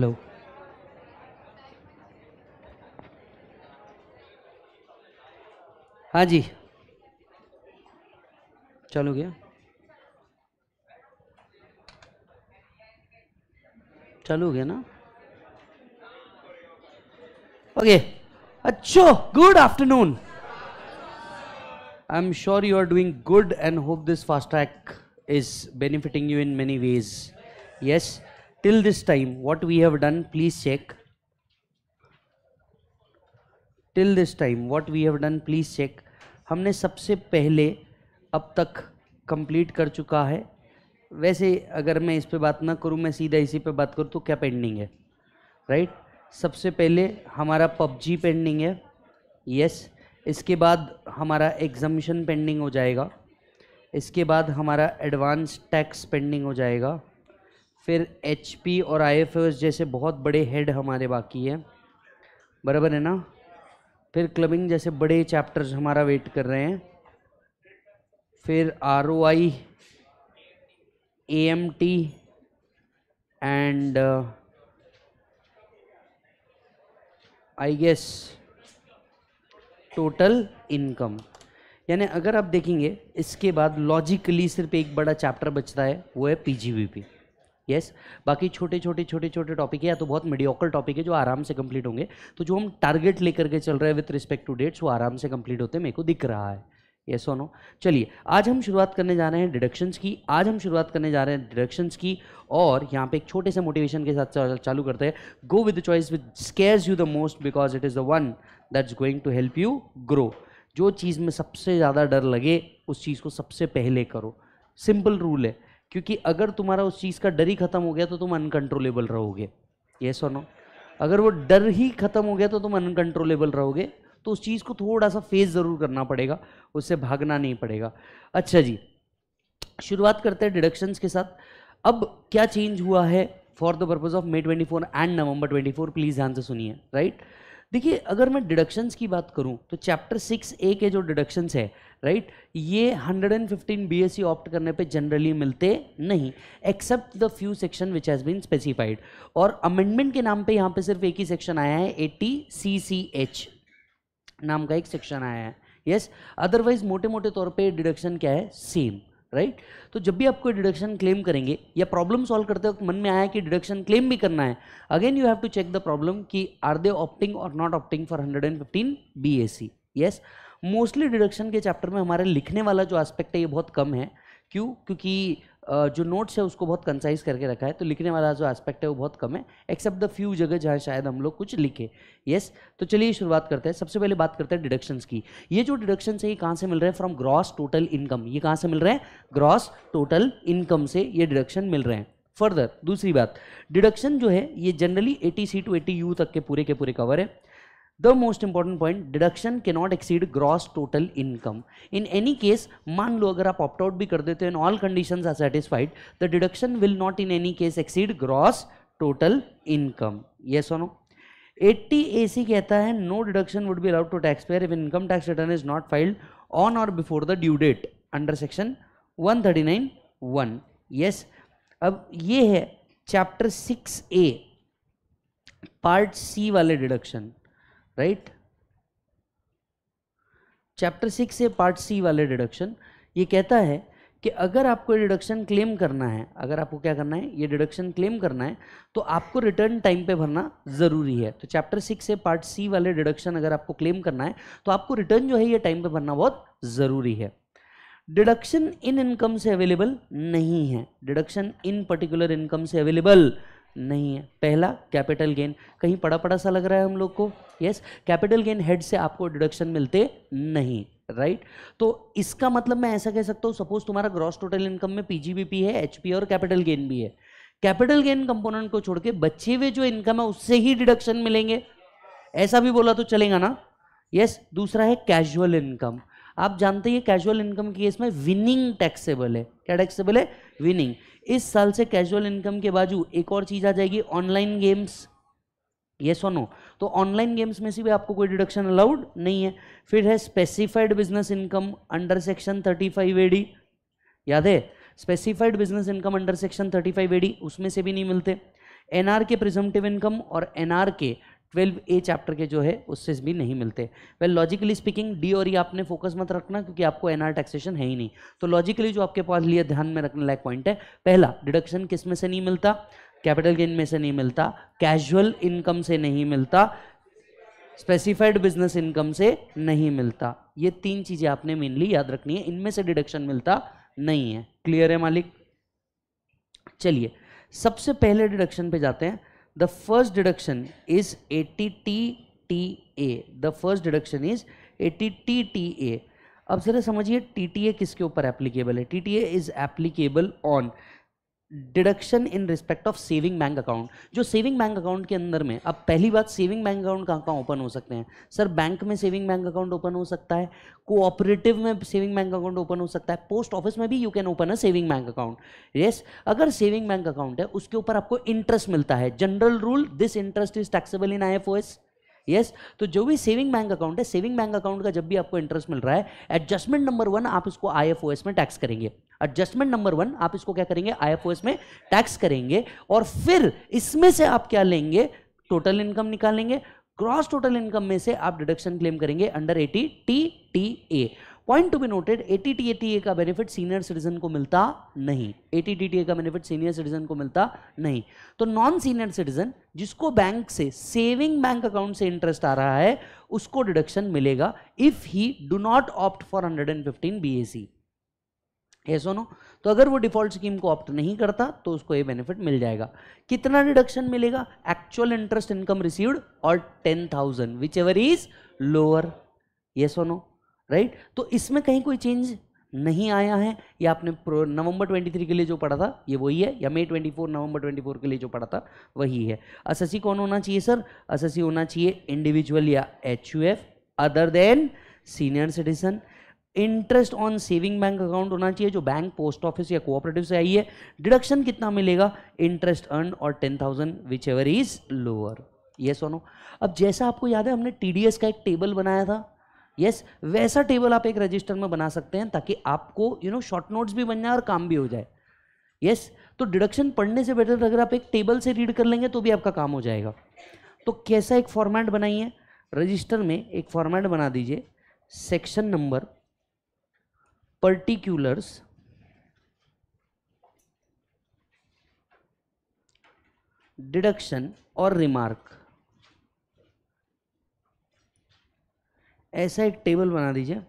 Hello हाँ जी चलो गया चलो गया ना ओके अच्छो good afternoon I am sure you are doing good and hope this fast track is benefiting you in many ways Yes, till this time what we have done please check till this time what we have done please check हमने सबसे पहले अब तक complete कर चुका है वैसे अगर मैं इस पे बात ना करूँ मैं सीधा इसी पे बात करूँ तो क्या पेंडिंग है राइट सबसे पहले हमारा पबजी पेंडिंग है यस इसके बाद हमारा एग्जामिशन पेंडिंग हो जाएगा इसके बाद हमारा एडवांस टैक्स पेंडिंग हो जाएगा फिर एच और आई जैसे बहुत बड़े हेड हमारे बाकी है बराबर है ना फिर क्लबिंग जैसे बड़े चैप्टर्स हमारा वेट कर रहे हैं फिर R O I A M T and I guess total income यानी अगर आप देखेंगे इसके बाद लॉजिकली सिर्फ एक बड़ा चैप्टर बचता है वो है P G V P yes बाकी छोटे छोटे छोटे छोटे टॉपिक है या तो बहुत मीडियोकल टॉपिक है जो आराम से कंप्लीट होंगे तो जो हम टारगेट लेकर के चल रहे हैं विथ रिस्पेक्ट टू डेट्स वो आराम से कंप्लीट होते मेरे को दिख रहा है यस सोनो नो चलिए आज हम शुरुआत करने जा रहे हैं डिडक्शंस की आज हम शुरुआत करने जा रहे हैं डिडक्शंस की और यहाँ पे एक छोटे से मोटिवेशन के साथ चालू करते हैं go with choice with scares you the most because it is the one that's going to help you grow जो चीज़ में सबसे ज़्यादा डर लगे उस चीज़ को सबसे पहले करो सिंपल रूल है क्योंकि अगर तुम्हारा उस चीज़ का डर ही खत्म हो गया तो तुम अनकंट्रोलेबल रहोगे ये और अगर वो डर ही खत्म हो गया तो तुम अनकंट्रोलेबल रहोगे तो उस चीज़ को थोड़ा सा फेस ज़रूर करना पड़ेगा उससे भागना नहीं पड़ेगा अच्छा जी शुरुआत करते हैं डिडक्शंस के साथ अब क्या चेंज हुआ है for the purpose of May twenty and November twenty please ध्यान से सुनिए राइट right? देखिए अगर मैं डिडक्शंस की बात करूं तो चैप्टर सिक्स ए के जो डिडक्शंस है राइट ये 115 बीएससी ऑप्ट करने पे जनरली मिलते नहीं except the few section which has been specified और अमेंडमेंट के नाम पे यहाँ पे सिर्फ एक ही सेक्शन आया है एटी सी सी एच नाम का एक सेक्शन आया है यस अदरवाइज मोटे मोटे तौर पे डिडक्शन क्या है सेम राइट right? तो जब भी आप कोई डिडक्शन क्लेम करेंगे या प्रॉब्लम सॉल्व करते वक्त मन में आया कि डिडक्शन क्लेम भी करना है again you have to check the problem कि are they opting or not opting for hundred and fifteen B A C yes mostly deduction के चैप्टर में हमारे लिखने वाला जो एस्पेक्ट है ये बहुत कम है क्यों क्योंकि जो नोट्स है उसको बहुत कंसाइज करके रखा है तो लिखने वाला जो एस्पेक्ट है वो बहुत कम है एक्सेप्ट द फ्यू जगह जहाँ शायद हम लोग कुछ लिखे येस yes? तो चलिए शुरुआत करते हैं सबसे पहले बात करते हैं डिडक्शंस की ये जो डिडक्शन है ये कहाँ से मिल रहे हैं फ्रॉम ग्रॉस टोटल इनकम ये कहाँ से मिल रहे हैं ग्रॉस टोटल इनकम से ये डिडक्शन मिल रहे हैं फर्दर दूसरी बात डिडक्शन जो है ये जनरली 80 सी टू 80 यू तक के पूरे के पूरे कवर है the most important point deduction cannot exceed gross total income in any case मान लो अगर आप opt out भी कर देते हो and all conditions are satisfied the deduction will not in any case exceed gross total income yes or no 80 AC कहता है no deduction would be allowed to taxpayer if income tax return is not filed on or before the due date under section 139 1 yes अब ये है chapter 6A part C वाले deduction right chapter six से part C वाले deduction ये कहता है कि अगर आपको डिडक्शन क्लेम करना है अगर आपको क्या करना है ये डिडक्शन क्लेम करना है तो आपको रिटर्न टाइम पे भरना ज़रूरी है तो चैप्टर सिक्स से पार्ट सी वाले डिडक्शन अगर आपको क्लेम करना है तो आपको रिटर्न जो है ये टाइम पे भरना बहुत ज़रूरी है डिडक्शन इन इनकम से अवेलेबल नहीं है डिडक्शन इन पर्टिकुलर इनकम से अवेलेबल नहीं है पहला कैपिटल गेन कहीं पड़ा पड़ा सा लग रहा है हम लोग को यस कैपिटल गेन हेड से आपको डिडक्शन मिलते नहीं राइट right? तो इसका मतलब मैं ऐसा कह सकता हूँ सपोज तुम्हारा ग्रॉस टोटल इनकम में पीजीबीपी है एचपी और कैपिटल गेन भी है कैपिटल गेन कंपोनेंट को छोड़ के बचे हुए जो इनकम है उससे ही डिडक्शन मिलेंगे ऐसा भी बोला तो चलेगा ना यस yes, दूसरा है कैजुअल इनकम आप जानते हैं कैजुअल इनकम की केस में विनिंग टैक्सेबल है क्या टैक्सेबल है विनिंग इस साल से कैजुअल इनकम के बाजू एक और चीज़ आ जाएगी ऑनलाइन गेम्स ये और नो तो ऑनलाइन गेम्स में से भी आपको कोई डिडक्शन अलाउड नहीं है फिर है specified business income under section thirty five AD याद है specified business income under section thirty five AD उसमें से भी नहीं मिलते एनआर के प्रिजम्पटिव इनकम और एनआर के ट्वेल्व ए चैप्टर के जो है उससे भी नहीं मिलते वेल लॉजिकली स्पीकिंग डी और ई e आपने फोकस मत रखना क्योंकि आपको एनआर टैक्सेशन है ही नहीं तो लॉजिकली जो आपके पास लिए ध्यान में रखने लायक पॉइंट है पहला डिडक्शन किस में से नहीं मिलता कैपिटल गेन में से नहीं मिलता कैजुअल इनकम से नहीं मिलता स्पेसिफाइड बिजनेस इनकम से नहीं मिलता ये तीन चीज़ें आपने मेनली याद रखनी है इनमें से डिडक्शन मिलता नहीं है क्लियर है मालिक चलिए सबसे पहले डिडक्शन पे जाते हैं the first deduction is A T T T A the first deduction is A T T T A अब ज़रा समझिए टी टी ए किसके ऊपर एप्लीकेबल है T T A is applicable on deduction in respect of saving bank account जो saving bank account के अंदर में अब पहली बात सेविंग बैंक अकाउंट कहाँ कहाँ ओपन हो सकते हैं सर बैंक में सेविंग बैंक अकाउंट ओपन हो सकता है कोऑपरेटिव में सेविंग बैंक अकाउंट ओपन हो सकता है पोस्ट ऑफिस में भी you can open a saving bank account yes अगर सेविंग बैंक अकाउंट है उसके ऊपर आपको इंटरेस्ट मिलता है general rule this interest is taxable in I F O S yes तो जो भी सेविंग बैंक अकाउंट है सेविंग बैंक अकाउंट का जब भी आपको इंटरेस्ट मिल रहा है एडजस्टमेंट नंबर वन आप इसको आई में टैक्स करेंगे एडजस्टमेंट नंबर वन आप इसको क्या करेंगे आई में टैक्स करेंगे और फिर इसमें से आप क्या लेंगे टोटल इनकम निकालेंगे क्रॉस टोटल इनकम में से आप डिडक्शन क्लेम करेंगे under eighty T T A point to be noted eighty T T A का बेनिफिट सीनियर सिटीजन को मिलता नहीं एटीटीटीए का बेनिफिट सीनियर सिटीजन को मिलता नहीं तो नॉन सीनियर सिटीजन जिसको बैंक से सेविंग बैंक अकाउंट से इंटरेस्ट आ रहा है उसको डिडक्शन मिलेगा if he do not opt for hundred and fifteen 115 BAC ऐसा नो तो अगर वो डिफॉल्ट स्कीम को ऑप्ट नहीं करता तो उसको ये बेनिफिट मिल जाएगा कितना डिडक्शन मिलेगा actual interest income received or ten thousand whichever is lower ये और राइट तो इसमें कहीं कोई चेंज नहीं आया है या आपने नवंबर 23 के लिए जो पढ़ा था ये वही है या मई 24 नवंबर 24 के लिए जो पढ़ा था वही है एसएससी कौन होना चाहिए सर एसएससी होना चाहिए इंडिविजुअल या H other than senior citizen interest on saving bank account होना चाहिए जो बैंक पोस्ट ऑफिस या कोऑपरेटिव से आई है डिडक्शन कितना मिलेगा interest earn or ten thousand whichever is lower ये सोनो अब जैसा आपको याद है हमने टीडीएस का एक टेबल बनाया था यस yes, वैसा टेबल आप एक रजिस्टर में बना सकते हैं ताकि आपको यू नो शॉर्ट नोट्स भी बन जाए और काम भी हो जाए यस yes, तो डिडक्शन पढ़ने से बेटर अगर आप एक टेबल से रीड कर लेंगे तो भी आपका काम हो जाएगा तो कैसा एक फॉर्मेट बनाइए रजिस्टर में एक फॉर्मेट बना दीजिए सेक्शन नंबर पर्टिक्यूलर्स डिडक्शन और रिमार्क ऐसा एक टेबल बना दीजिए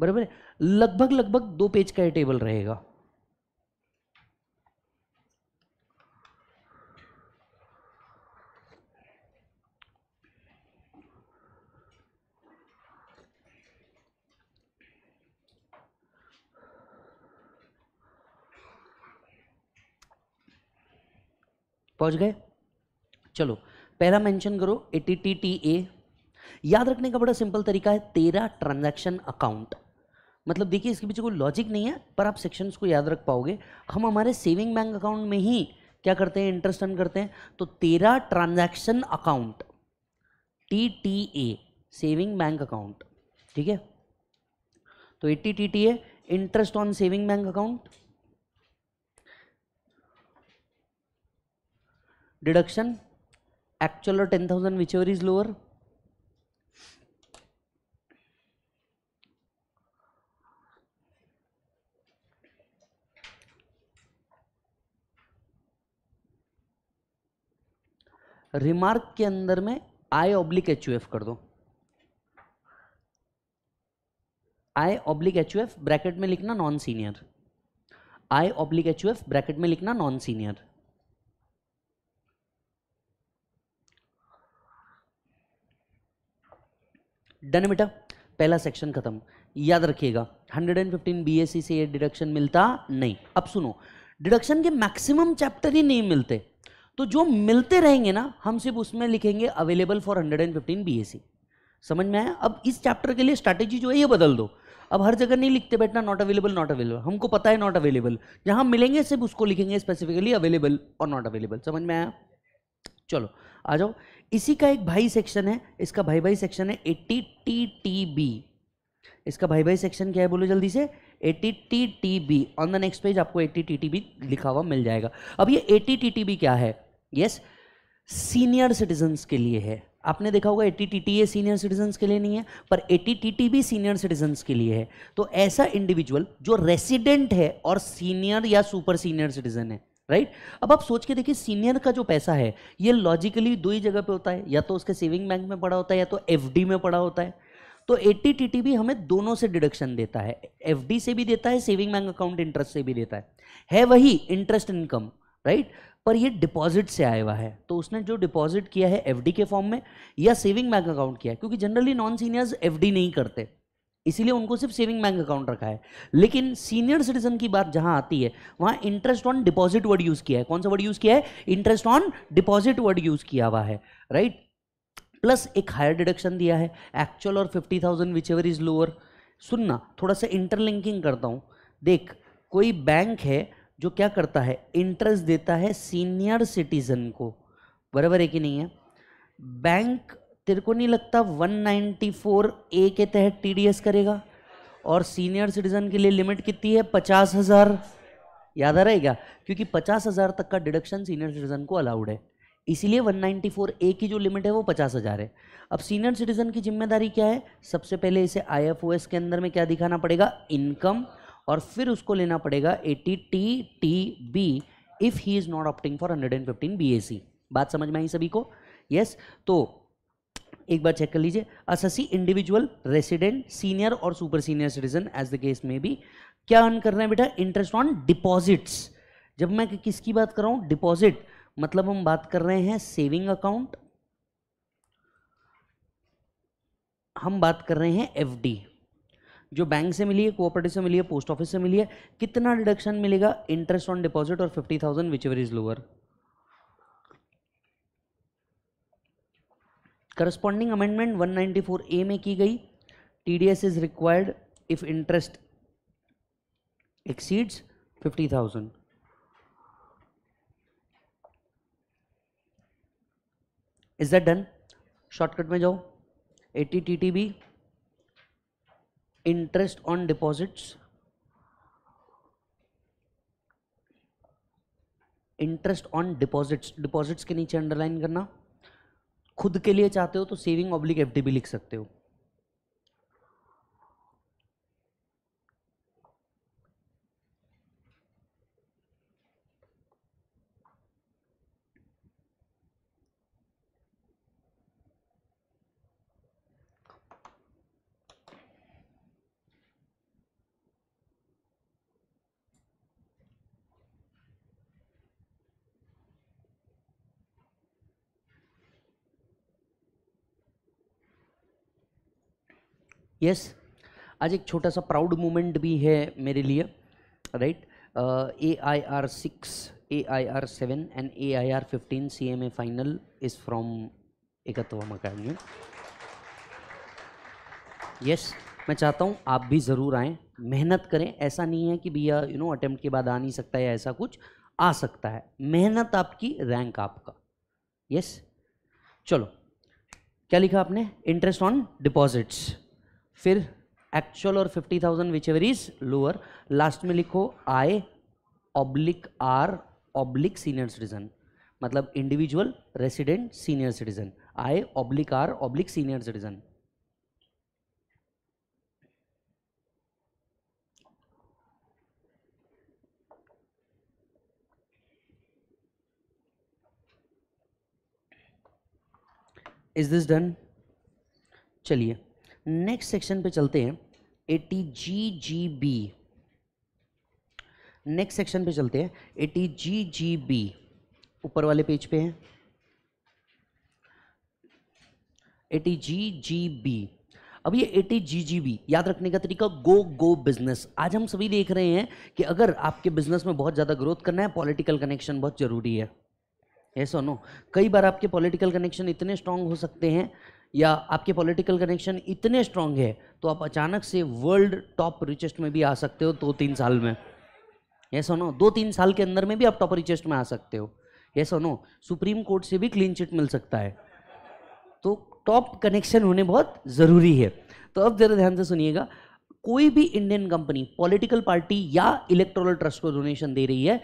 बराबर लगभग लगभग दो पेज का ये टेबल रहेगा पहुंच गए चलो पहला मेंशन करो A T T T A याद रखने का बड़ा सिंपल तरीका है तेरा ट्रांजैक्शन अकाउंट मतलब देखिए इसके पीछे कोई लॉजिक नहीं है पर आप सेक्शंस को याद रख पाओगे हम हमारे सेविंग बैंक अकाउंट में ही क्या करते हैं इंटरेस्ट अर्न करते हैं तो तेरा transaction account T T A saving bank account ठीक है तो A T T T A interest on saving bank account deduction actual or 10,000 whichever is lower remark के अंदर में आई ऑब्लिक एच कर दो आई ऑब्लिक एच ब्रैकेट में लिखना non senior I oblique H bracket में लिखना नॉन सीनियर डन बेटा पहला सेक्शन खत्म याद रखिएगा 115 बीएससी e से ये डिडक्शन मिलता नहीं अब सुनो डिडक्शन के मैक्सिमम चैप्टर ही नहीं मिलते तो जो मिलते रहेंगे ना हम सिर्फ उसमें लिखेंगे अवेलेबल फॉर 115 बीएससी समझ में आया अब इस चैप्टर के लिए स्ट्रैटेजी जो है ये बदल दो अब हर जगह नहीं लिखते बैठना नॉट अवेलेबल नॉट अवेलेबल हमको पता है नॉट अवेलेबल जहां मिलेंगे सिर्फ उसको लिखेंगे specifically available or not available समझ में आया चलो आ जाओ इसी का एक भाई सेक्शन है इसका भाई भाई सेक्शन है एट्टी टी टी बी इसका भाई भाई सेक्शन क्या है बोलो जल्दी से eighty T T B on the next page आपको एटी टी टी बी लिखा हुआ मिल जाएगा अब ये एटी टी टी बी क्या है यस सीनियर सिटीजन के लिए है आपने देखा होगा eighty T T A senior citizen के लिए नहीं है पर eighty T T B senior citizen के लिए है तो ऐसा इंडिविजुअल जो रेसिडेंट है और सीनियर या सुपर सीनियर सिटीजन है राइट अब आप सोच के देखिए सीनियर का जो पैसा है ये लॉजिकली दो ही जगह पे होता है या तो उसके सेविंग बैंक में पड़ा होता है या तो एफ में पड़ा होता है तो एट्टी टी भी हमें दोनों से डिडक्शन देता है एफ से भी देता है सेविंग बैंक अकाउंट इंटरेस्ट से भी देता है है वही इंटरेस्ट इनकम राइट पर ये डिपॉजिट से आया हुआ है तो उसने जो डिपॉजिट किया है एफडी के फॉर्म में या सेविंग बैंक अकाउंट किया है क्योंकि जनरली नॉन सीनियर्स एफडी नहीं करते इसीलिए उनको सिर्फ सेविंग बैंक अकाउंट रखा है लेकिन सीनियर सिटीजन की बात जहां आती है वहां interest on deposit word use किया है कौन सा वर्ड यूज किया है interest on deposit word use किया हुआ है राइट प्लस एक हायर डिडक्शन दिया है एक्चुअल और fifty thousand whichever is lower सुनना थोड़ा सा इंटरलिंकिंग करता हूं देख कोई बैंक है जो क्या करता है इंटरेस्ट देता है सीनियर सिटीजन को बराबर है कि नहीं है बैंक तेरे को नहीं लगता 194 ए के तहत टीडीएस करेगा और सीनियर सिटीजन के लिए लिमिट कितनी है पचास हज़ार याद आ रहेगा क्योंकि पचास हज़ार तक का डिडक्शन सीनियर सिटीजन को अलाउड है इसीलिए 194 ए की जो लिमिट है वो पचास हज़ार है अब सीनियर सिटीजन की जिम्मेदारी क्या है सबसे पहले इसे आईएफओएस के अंदर में क्या दिखाना पड़ेगा इनकम और फिर उसको लेना पड़ेगा A T T B if he is not opting for hundred and fifteen B बात समझ में आई सभी को यस yes, तो एक बार चेक कर लीजिए अससी इंडिविजुअल रेसिडेंट सीनियर और super senior citizen as the case में भी क्या अर्न रहे हैं बेटा इंटरेस्ट ऑन डिपॉजिट्स जब मैं किसकी बात कर रहा हूं डिपॉजिट मतलब हम बात कर रहे हैं सेविंग अकाउंट हम बात कर रहे हैं एफडी जो बैंक से मिली है कोऑपरेटिव से मिली है पोस्ट ऑफिस से मिली है कितना डिडक्शन मिलेगा interest on deposit or fifty thousand whichever is lower corresponding amendment 194 A में की गई T D S is required if interest exceeds 50,000 is that done shortcut में जाओ eighty T T B interest on deposits interest on deposits deposits के नीचे underline करना खुद के लिए चाहते हो तो सेविंग ऑब्लिक एफ भी लिख सकते हो यस आज एक छोटा सा प्राउड मोमेंट भी है मेरे लिए right A I R six A I R seven and A I R fifteen C M A final is from Ekatvam academy yes मैं चाहता हूँ आप भी ज़रूर आएँ मेहनत करें ऐसा नहीं है कि भैया यू नो अटेम्प्ट के बाद आ नहीं सकता या ऐसा कुछ आ सकता है मेहनत आपकी रैंक आपका यस yes? चलो क्या लिखा आपने इंटरेस्ट ऑन डिपॉजिट्स फिर एक्चुअल और fifty thousand whichever is lower last में लिखो I oblique R oblique senior citizen मतलब individual resident senior citizen I oblique R oblique senior citizen is this done चलिए नेक्स्ट सेक्शन पे चलते हैं eighty G G B next section पे चलते हैं एटी जी जी बी ऊपर वाले पेज पे है एटी जी जी बी अब ये एटी जी जी बी याद रखने का तरीका गो गो बिजनेस आज हम सभी देख रहे हैं कि अगर आपके बिजनेस में बहुत ज़्यादा ग्रोथ करना है पॉलिटिकल कनेक्शन बहुत ज़रूरी है ऐसा नो कई बार आपके पॉलिटिकल कनेक्शन इतने स्ट्रांग हो सकते हैं या आपके पॉलिटिकल कनेक्शन इतने स्ट्रांग है तो आप अचानक से वर्ल्ड टॉप रिचेस्ट में भी आ सकते हो दो तीन साल में ये सुनो दो तीन साल के अंदर में भी आप टॉप रिचेस्ट में आ सकते हो ये सुनो सुप्रीम कोर्ट से भी क्लीन चिट मिल सकता है तो टॉप कनेक्शन होने बहुत ज़रूरी है तो अब ज़रा ध्यान से सुनिएगा कोई भी इंडियन कंपनी पॉलिटिकल पार्टी या इलेक्ट्रोल ट्रस्ट को डोनेशन दे रही है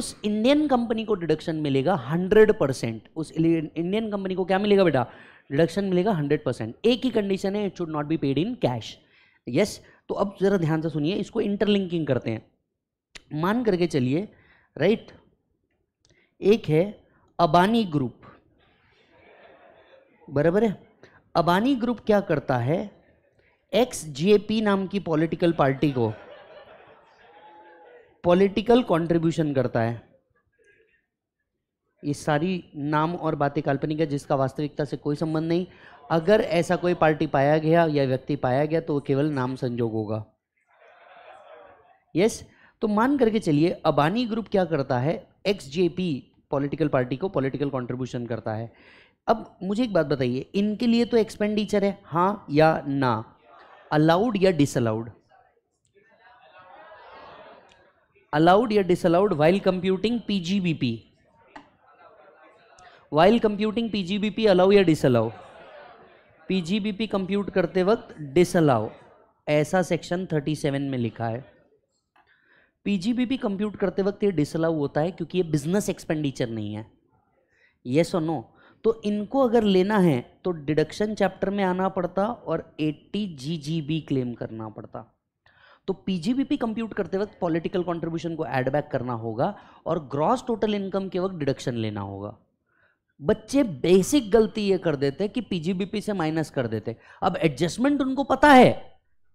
उस इंडियन कंपनी को डिडक्शन मिलेगा 100 परसेंट उस इंडियन कंपनी को क्या मिलेगा बेटा डिडक्शन मिलेगा हंड्रेड परसेंट एक ही कंडीशन है it should not be paid in cash yes तो अब ज़रा ध्यान से सुनिए इसको इंटरलिंकिंग करते हैं मान करके चलिए राइट एक है अबानी ग्रुप बराबर है अबानी ग्रुप क्या करता है एक्स जेपी नाम की पॉलिटिकल पार्टी को पॉलिटिकल कंट्रीब्यूशन करता है ये सारी नाम और बातें काल्पनिक है जिसका वास्तविकता से कोई संबंध नहीं अगर ऐसा कोई पार्टी पाया गया या व्यक्ति पाया गया तो वो केवल नाम संजोग होगा यस तो मान करके चलिए अबानी ग्रुप क्या करता है X J P political party को पॉलिटिकल कंट्रीब्यूशन करता है अब मुझे एक बात बताइए इनके लिए तो एक्सपेंडिचर है हाँ या ना अलाउड या डिसअलाउड अलाउड या disallowed while computing PGBP while computing PGBP allow या डिसअलाउ पीजीबीपी कंप्यूट करते वक्त डिसअलाउ ऐसा सेक्शन 37 में लिखा है पीजीबीपी कंप्यूट करते वक्त ये डिसअलाउ होता है क्योंकि ये बिजनेस एक्सपेंडिचर नहीं है येस और नो तो इनको अगर लेना है तो डिडक्शन चैप्टर में आना पड़ता और 80 जीजीबी क्लेम करना पड़ता तो पीजीबीपी कंप्यूट करते वक्त पॉलिटिकल कंट्रीब्यूशन को एडबैक करना होगा और ग्रॉस टोटल इनकम के वक्त डिडक्शन लेना होगा बच्चे बेसिक गलती ये कर देते कि पीजीबीपी से माइनस कर देते अब एडजस्टमेंट उनको पता है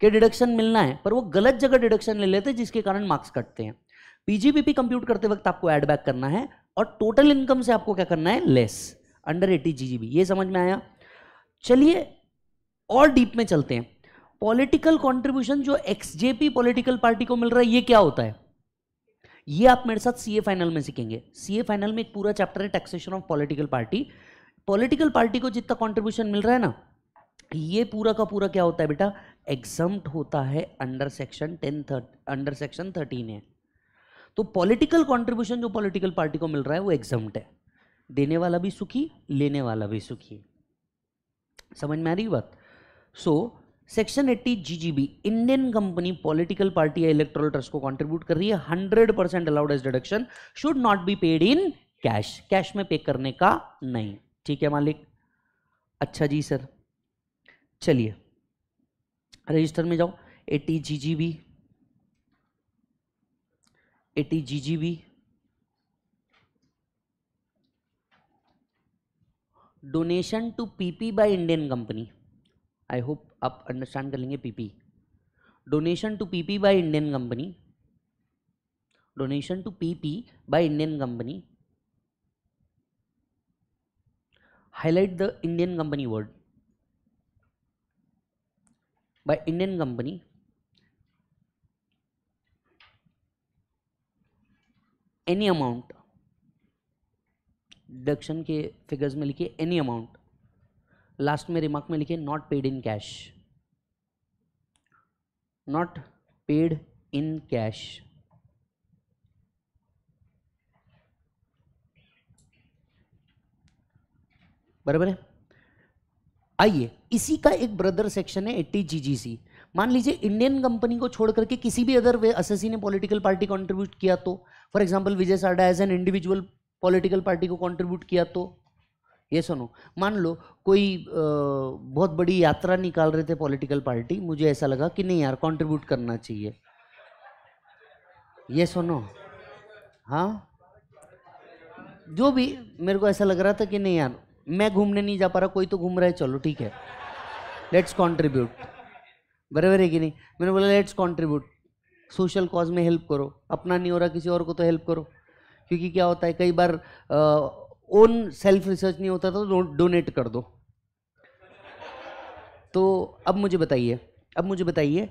कि डिडक्शन मिलना है पर वो गलत जगह डिडक्शन ले लेते हैं जिसके कारण मार्क्स कटते हैं पीजीबीपी कंप्यूट करते वक्त आपको एड बैक करना है और टोटल इनकम से आपको क्या करना है less under eighty G G B ये समझ में आया चलिए और डीप में चलते हैं पॉलिटिकल कंट्रीब्यूशन जो एक्सजेपी पॉलिटिकल पार्टी को मिल रहा है ये क्या होता है ये आप मेरे साथ सीए फाइनल में सीखेंगे सीए फाइनल में एक पूरा चैप्टर है taxation of political party political party को जितना कंट्रीब्यूशन मिल रहा है ना ये पूरा का पूरा क्या होता है बेटा एग्जाम होता है under section ten under section thirteen है तो पॉलिटिकल कॉन्ट्रीब्यूशन जो पॉलिटिकल पार्टी को मिल रहा है वो एग्जाम है देने वाला भी सुखी लेने वाला भी सुखी समझ में आ रही बात so so, section 80 G G B Indian company political party या इलेक्ट्रोल ट्रस्ट को कंट्रीब्यूट कर रही है hundred percent allowed as deduction should not be paid in cash cash में पे करने का नहीं ठीक है मालिक अच्छा जी सर चलिए रजिस्टर में जाओ eighty G G B eighty G G B donation to PP by Indian company I hope आप अंडरस्टैंड कर लेंगे PP donation to PP by Indian company donation to PP by Indian company highlight the Indian company word by Indian company any amount deduction के figures में लिखिए any amount last में remark में लिखे not paid in cash not paid in cash बराबर है आइए इसी का एक ब्रदर सेक्शन है एट्टी जीजीसी मान लीजिए इंडियन कंपनी को छोड़ करके किसी भी अदर वे असेसी ने पॉलिटिकल पार्टी कंट्रीब्यूट किया तो for example Vijay Sada as an individual political party को कंट्रीब्यूट किया तो ये सुनो मान लो कोई बहुत बड़ी यात्रा निकाल रहे थे पॉलिटिकल पार्टी मुझे ऐसा लगा कि नहीं यार कंट्रीब्यूट करना चाहिए ये सुनो हाँ जो भी मेरे को ऐसा लग रहा था कि नहीं यार मैं घूमने नहीं जा पा रहा कोई तो घूम रहा है चलो ठीक है लेट्स कॉन्ट्रीब्यूट बराबर है कि नहीं मैंने बोला लेट्स कॉन्ट्रीब्यूट सोशल कॉज में हेल्प करो अपना नहीं हो रहा किसी और को तो हेल्प करो क्योंकि क्या होता है कई बार आ, ओन सेल्फ रिसर्च नहीं होता था तो डोनेट कर दो तो अब मुझे बताइए अब मुझे बताइए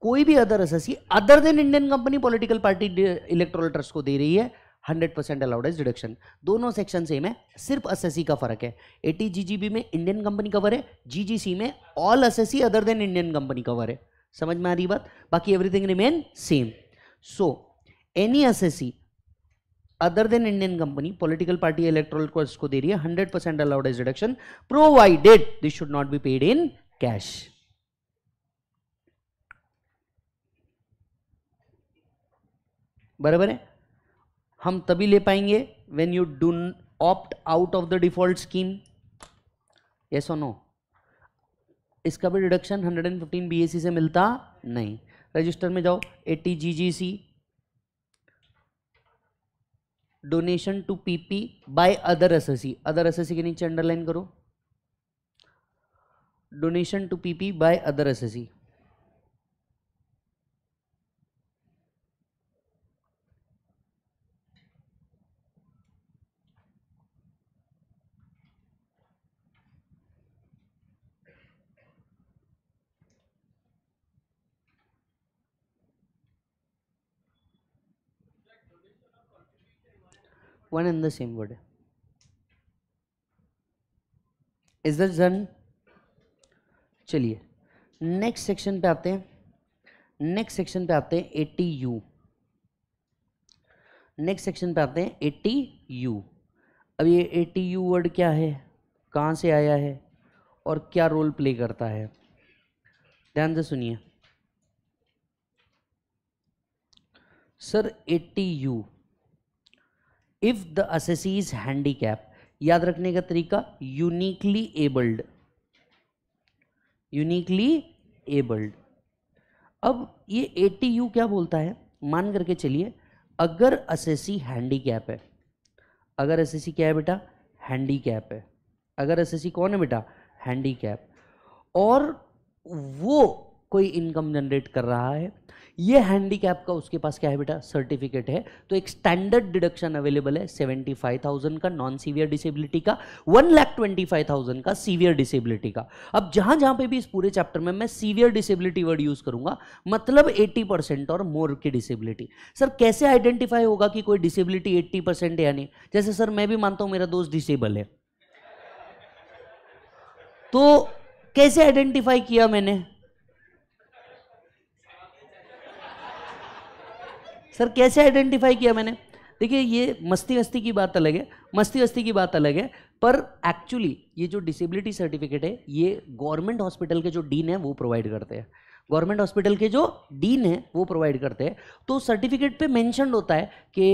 कोई भी other SSC other than Indian company political party electoral trust को दे रही है 100% परसेंट अलाउड इज डिडक्शन दोनों सेक्शन सेम है सिर्फ एसएससी का फर्क है एटी जीजीबी में इंडियन कंपनी कवर है जीजीसी में all assessee other than Indian company cover है समझ में आ रही बात बाकी everything remain same so any assessee other than Indian company political party electoral cost को दे रही है hundred percent allowed as reduction provided this should not be paid in cash बराबर है हम तभी ले पाएंगे when you do opt out of the default scheme yes or no इसका भी डिडक्शन 115 बीएसी से मिलता नहीं रजिस्टर में जाओ 80 GGC donation to PP by other SSC other SSC के नीचे अंडरलाइन करो donation to PP by other SSC one and the same word is that जन चलिए नेक्स्ट सेक्शन पे आते हैं नेक्स्ट सेक्शन पे आते हैं एट्टी यू नेक्स्ट सेक्शन पे आते हैं एट्टी यू अब ये एट्टी यू वर्ड क्या है कहाँ से आया है और क्या रोल प्ले करता है ध्यान से सुनिए sir eighty U if the assessee is handicap याद रखने का तरीका यूनिकली एबल्ड यूनिकली एबल्ड अब ये यू क्या बोलता है मान करके चलिए अगर असेसी हैंडीकैप है अगर असेसी क्या है बेटा हैंडीकैप है अगर असेसी कौन है बेटा हैंडीकैप और वो कोई इनकम जनरेट कर रहा है ये हैंडीकैप का उसके पास क्या है बेटा सर्टिफिकेट है तो एक स्टैंडर्ड डिडक्शन अवेलेबल है सेवेंटी फाइव थाउजेंड का नॉन सीवियर डिसेबिलिटी का one lakh twenty five thousand का सीवियर डिसेबिलिटी का अब जहां जहां पे भी इस पूरे चैप्टर में मैं सीवियर डिसेबिलिटी वर्ड यूज करूंगा मतलब एट्टी परसेंट और मोर की डिसेबिलिटी सर कैसे आइडेंटिफाई होगा कि कोई डिसेबिलिटी एट्टी परसेंट या नहीं जैसे सर मैं भी मानता हूँ मेरा दोस्त डिसेबल है तो कैसे आइडेंटिफाई किया मैंने सर कैसे आइडेंटिफाई किया मैंने देखिए ये मस्ती वस्ती की बात अलग है मस्ती वस्ती की बात अलग है पर एक्चुअली ये जो डिसेबिलिटी सर्टिफिकेट है ये गवर्नमेंट हॉस्पिटल के जो डीन है वो प्रोवाइड करते हैं गवर्नमेंट हॉस्पिटल के जो डीन है वो प्रोवाइड करते हैं तो सर्टिफिकेट पे मेंशन होता है कि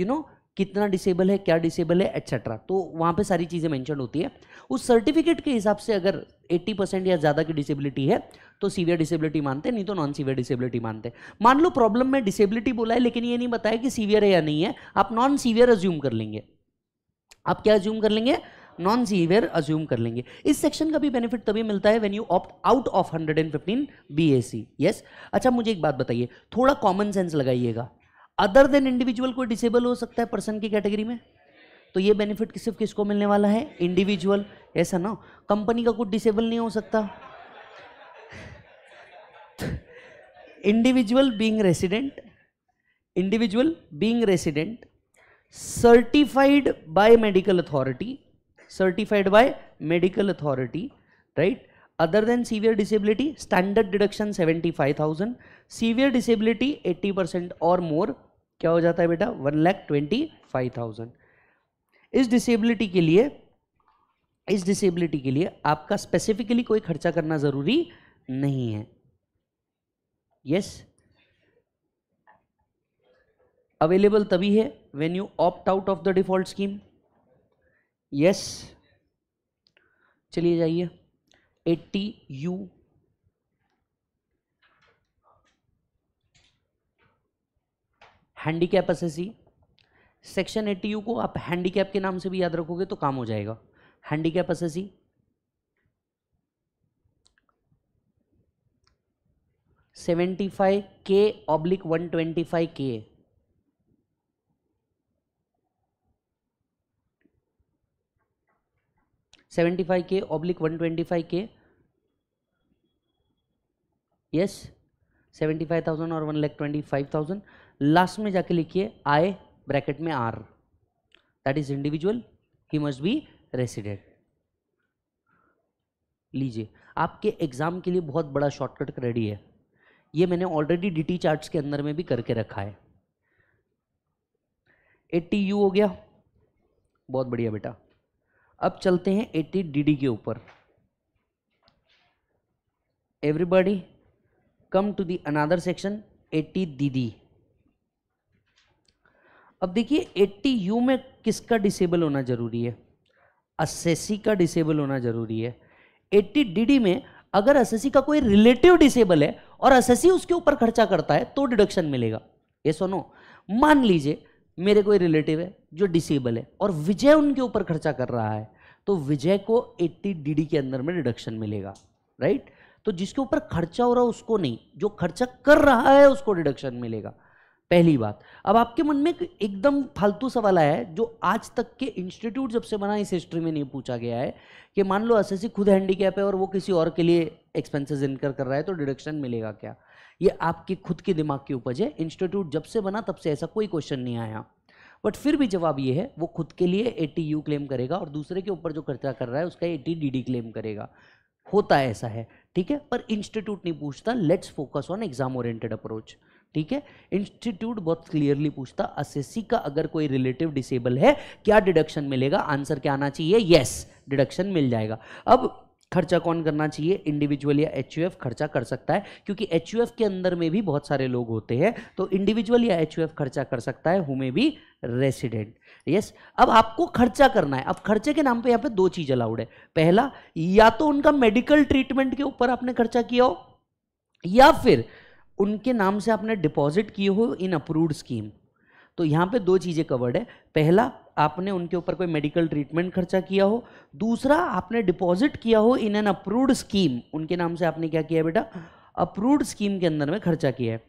यू नो कितना डिसेबल है क्या डिसेबल है एक्सेट्रा तो वहाँ पे सारी चीज़ें मेंशन होती है उस सर्टिफिकेट के हिसाब से अगर 80 परसेंट या ज़्यादा की डिसेबिलिटी है तो सीवियर डिसेबिलिटी मानते नहीं तो नॉन सीवियर डिसेबिलिटी मानते हैं मान लो प्रॉब्लम में डिसेबिलिटी बोला है लेकिन ये नहीं बताया कि सीवियर है या नहीं है आप नॉन सीवियर अज्यूम कर लेंगे आप क्या अज्यूम कर लेंगे नॉन सीवियर अज्यूम कर लेंगे इस सेक्शन का भी बेनिफिट तभी मिलता है when you opt out of 115 BAC yes अच्छा मुझे एक बात बताइए थोड़ा कॉमन सेंस लगाइएगा अदर देन इंडिविजुअल कोई डिसेबल हो सकता है पर्सन की कैटेगरी में तो ये बेनिफिट सिर्फ किसको मिलने वाला है इंडिविजुअल ऐसा ना कंपनी का कुछ डिसेबल नहीं हो सकता individual being resident individual being resident certified by medical authority certified by medical authority right other than severe disability standard deduction seventy five thousand severe disability eighty percent और more क्या हो जाता है बेटा one lakh twenty five thousand इस disability के लिए इस डिसेबिलिटी के लिए आपका स्पेसिफिकली कोई खर्चा करना ज़रूरी नहीं है यस अवेलेबल तभी है when you opt out of the default scheme yes चलिए जाइए eighty U handicap assessee section eighty को आप हैंडीकैप के नाम से भी याद रखोगे तो काम हो जाएगा हैंडीकैप असेसी सेवेंटी फाइव के ऑब्लिक वन ट्वेंटी फाइव के सेवेंटी फाइव के ऑब्लिक वन ट्वेंटी फाइव के यस सेवेंटी फाइव थाउजेंड और one lakh twenty five thousand last में जाके लिखिए आई ब्रैकेट में R that is individual he must be resident लीजिए आपके एग्ज़ाम के लिए बहुत बड़ा शॉर्टकट रेडी है ये मैंने ऑलरेडी डीटी चार्ट्स के अंदर में भी करके रखा है एट्टी यू हो गया बहुत बढ़िया बेटा अब चलते हैं एट्टी डी के ऊपर everybody come to the another section eighty DD अब देखिए एट्टी यू में किसका डिसेबल होना ज़रूरी है असेसी का डिसेबल होना ज़रूरी है 80 डीडी में अगर असेसी का कोई रिलेटिव डिसेबल है और असेसी उसके ऊपर खर्चा करता है तो डिडक्शन मिलेगा ये सुनो मान लीजिए मेरे कोई रिलेटिव है जो डिसेबल है और विजय उनके ऊपर खर्चा कर रहा है तो विजय को 80 डीडी के अंदर में डिडक्शन मिलेगा राइट तो जिसके ऊपर खर्चा हो रहा है उसको नहीं जो खर्चा कर रहा है उसको डिडक्शन मिलेगा पहली बात अब आपके मन में एकदम फालतू सवाल आया है जो आज तक के इंस्टीट्यूट जब से बना इस हिस्ट्री में नहीं पूछा गया है कि मान लो एस खुद हैंडीकैप है और वो किसी और के लिए एक्सपेंसेस इनकर कर रहा है तो डिडक्शन मिलेगा क्या ये आपके खुद के दिमाग की उपज है इंस्टीट्यूट जब से बना तब से ऐसा कोई क्वेश्चन नहीं आया बट फिर भी जवाब ये है वो खुद के लिए ए यू क्लेम करेगा और दूसरे के ऊपर जो खर्चा कर रहा है उसका ए डी डी क्लेम करेगा होता ऐसा है ठीक है पर इंस्टीट्यूट नहीं पूछता let's focus on exam oriented approach ठीक है इंस्टीट्यूट बहुत क्लियरली पूछता असेसी का अगर कोई रिलेटिव डिसेबल है क्या डिडक्शन मिलेगा आंसर क्या आना चाहिए यस डिडक्शन मिल जाएगा अब खर्चा कौन करना चाहिए इंडिविजुअल या एच खर्चा कर सकता है क्योंकि एच के अंदर में भी बहुत सारे लोग होते हैं तो इंडिविजुअल या एच खर्चा कर सकता है हुमे भी रेसिडेंट यस अब आपको खर्चा करना है अब खर्चे के नाम पे यहाँ पे दो चीज़ अलाउड है पहला या तो उनका मेडिकल ट्रीटमेंट के ऊपर आपने खर्चा किया हो या फिर उनके नाम से आपने डिपॉजिट किए हो इन अप्रूव्ड स्कीम तो यहाँ पे दो चीज़ें कवर्ड है पहला आपने उनके ऊपर कोई मेडिकल ट्रीटमेंट खर्चा किया हो दूसरा आपने डिपॉजिट किया हो इन एन अप्रूव्ड स्कीम उनके नाम से आपने क्या किया बेटा अप्रूव्ड स्कीम के अंदर में खर्चा किया है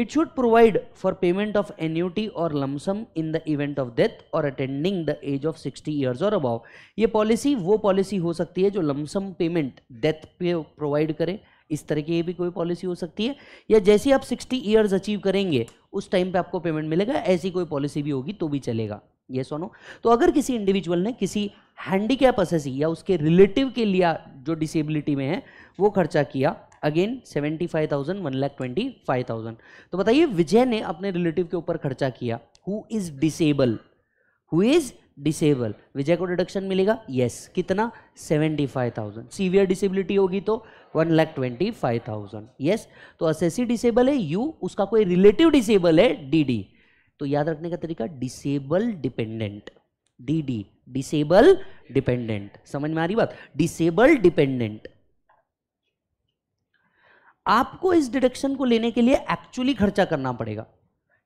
it should provide for payment of annuity और lump sum in the event of death और attending the age of sixty years और अबाव ये पॉलिसी वो पॉलिसी हो सकती है जो लमसम पेमेंट डेथ पे प्रोवाइड करे इस तरह की भी कोई पॉलिसी हो सकती है या जैसे आप सिक्सटी ईयर्स अचीव करेंगे उस टाइम पे आपको पेमेंट मिलेगा ऐसी कोई पॉलिसी भी होगी तो भी चलेगा ये सोनो तो अगर किसी इंडिविजुअल ने किसी हैंडीकैप असेसी या उसके रिलेटिव के लिए जो डिसेबिलिटी में है वो खर्चा किया again seventy five thousand one lakh twenty five thousand तो बताइए विजय ने अपने रिलेटिव के ऊपर खर्चा किया who is disable who is disable Vijay को डिडक्शन मिलेगा यस yes. कितना seventy five thousand severe disability होगी तो one lakh twenty five thousand yes तो असेसी डिसेबल है यू उसका कोई रिलेटिव डिसेबल है डी डी तो याद रखने का तरीका disable dependent D D disable dependent समझ में आ रही बात डिसेबल डिपेंडेंट आपको इस डिडक्शन को लेने के लिए एक्चुअली खर्चा करना पड़ेगा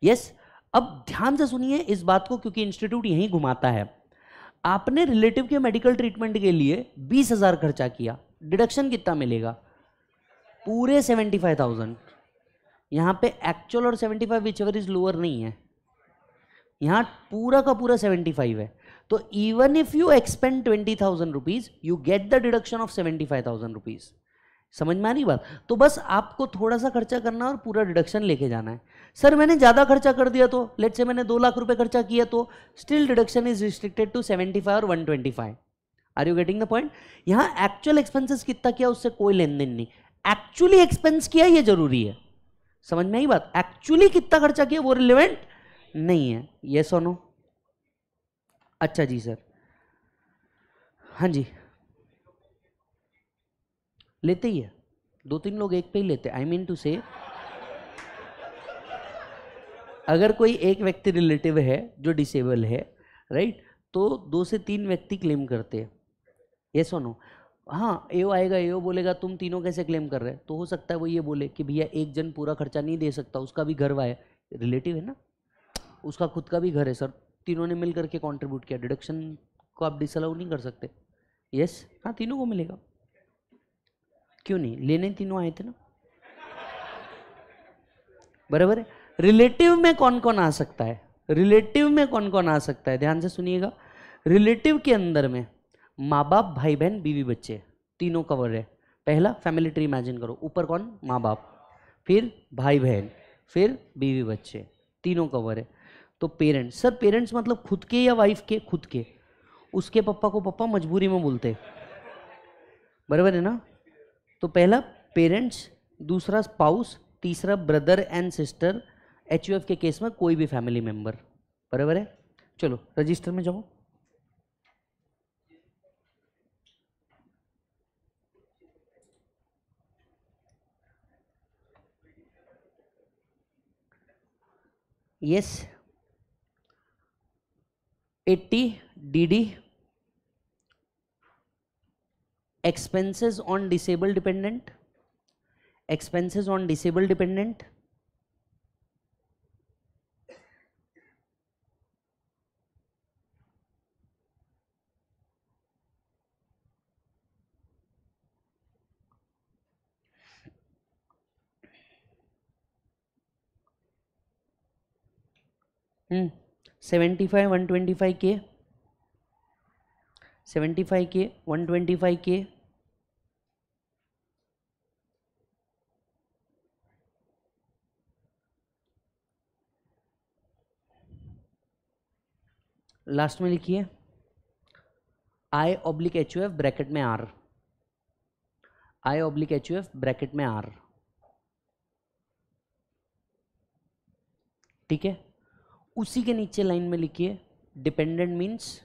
यस yes? अब ध्यान से सुनिए इस बात को क्योंकि इंस्टीट्यूट यहीं घुमाता है आपने रिलेटिव के मेडिकल ट्रीटमेंट के लिए बीस हजार खर्चा किया डिडक्शन कितना मिलेगा पूरे सेवेंटी फाइव थाउजेंड यहाँ पे एक्चुअल और seventy five whichever is lower नहीं है यहाँ पूरा का पूरा सेवेंटी फाइव है तो even if you expend twenty thousand rupees you get the deduction of seventy five thousand rupees समझ में आ रही बात तो बस आपको थोड़ा सा खर्चा करना और पूरा डिडक्शन लेके जाना है सर मैंने ज़्यादा खर्चा कर दिया तो लेट से मैंने दो लाख रुपए खर्चा किया तो still deduction is restricted to seventy five और one twenty five are you getting the point यहाँ एक्चुअल एक्सपेंसिस कितना किया उससे कोई लेन देन नहीं एक्चुअली एक्सपेंस किया ये जरूरी है समझ में आई बात एक्चुअली कितना खर्चा किया वो रिलेवेंट नहीं है ये सोनो अच्छा जी सर हाँ जी लेते ही है दो तीन लोग एक पे ही लेते आई मीन टू से अगर कोई एक व्यक्ति रिलेटिव है जो डिसेबल है राइट तो दो से तीन व्यक्ति क्लेम करते हैं ये सुनो हाँ ए आएगा ए बोलेगा तुम तीनों कैसे क्लेम कर रहे हैं तो हो सकता है वो ये बोले कि भैया एक जन पूरा खर्चा नहीं दे सकता उसका भी घर वाया रिलेटिव है ना उसका खुद का भी घर है सर तीनों ने मिल के कॉन्ट्रीब्यूट किया डिडक्शन को आप डिसअलाउ नहीं कर सकते यस हाँ तीनों को मिलेगा क्यों नहीं लेने तीनों आए थे ना बराबर है रिलेटिव में कौन कौन आ सकता है रिलेटिव में कौन कौन आ सकता है ध्यान से सुनिएगा रिलेटिव के अंदर में माँ बाप भाई बहन बीवी बच्चे तीनों कवर है पहला फैमिली ट्री इमेजिन करो ऊपर कौन माँ बाप फिर भाई बहन फिर बीवी बच्चे तीनों कवर है तो पेरेंट्स सर पेरेंट्स मतलब खुद के या वाइफ के खुद के उसके पप्पा को पप्पा मजबूरी में बोलते बराबर है ना तो पहला पेरेंट्स दूसरा स्पाउस तीसरा brother and sister H U के केस में कोई भी फैमिली मेम्बर बराबर है चलो रजिस्टर में जाओ yes eighty D D expenses on disabled dependent expenses on disabled dependent hmm 75 125k seventy five K one twenty five K last में लिखिए I oblique H U F bracket में R I oblique H U F bracket में R ठीक है उसी के नीचे line में लिखिए डिपेंडेंट मीन्स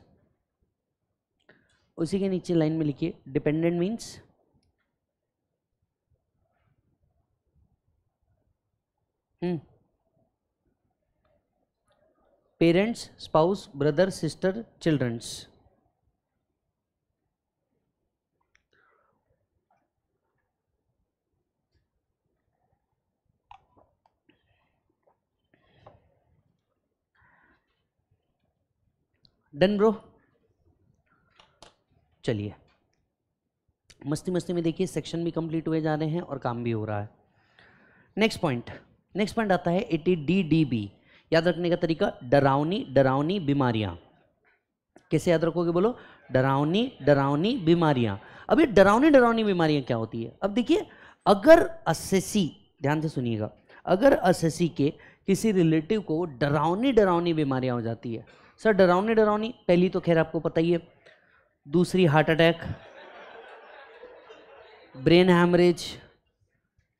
उसी के नीचे लाइन में लिखिए dependent means parents spouse brother sister childrens done bro चलिए मस्ती मस्ती में देखिए सेक्शन भी कंप्लीट हुए जा रहे हैं और काम भी हो रहा है नेक्स्ट पॉइंट नेक्स्ट पॉइंट आता है एटी डी डी बी याद रखने का तरीका डरावनी डरावनी बीमारियां कैसे याद रखोगे बोलो डरावनी डरावनी बीमारियां अब ये डरावनी डरावनी बीमारियां क्या होती है अब देखिए अगर असेसी ध्यान से सुनिएगा अगर असेसी के किसी रिलेटिव को डरावनी डरावनी बीमारियां हो जाती है सर डरावनी डरावनी पहली तो खैर आपको पता ही है दूसरी heart attack brain haemorrhage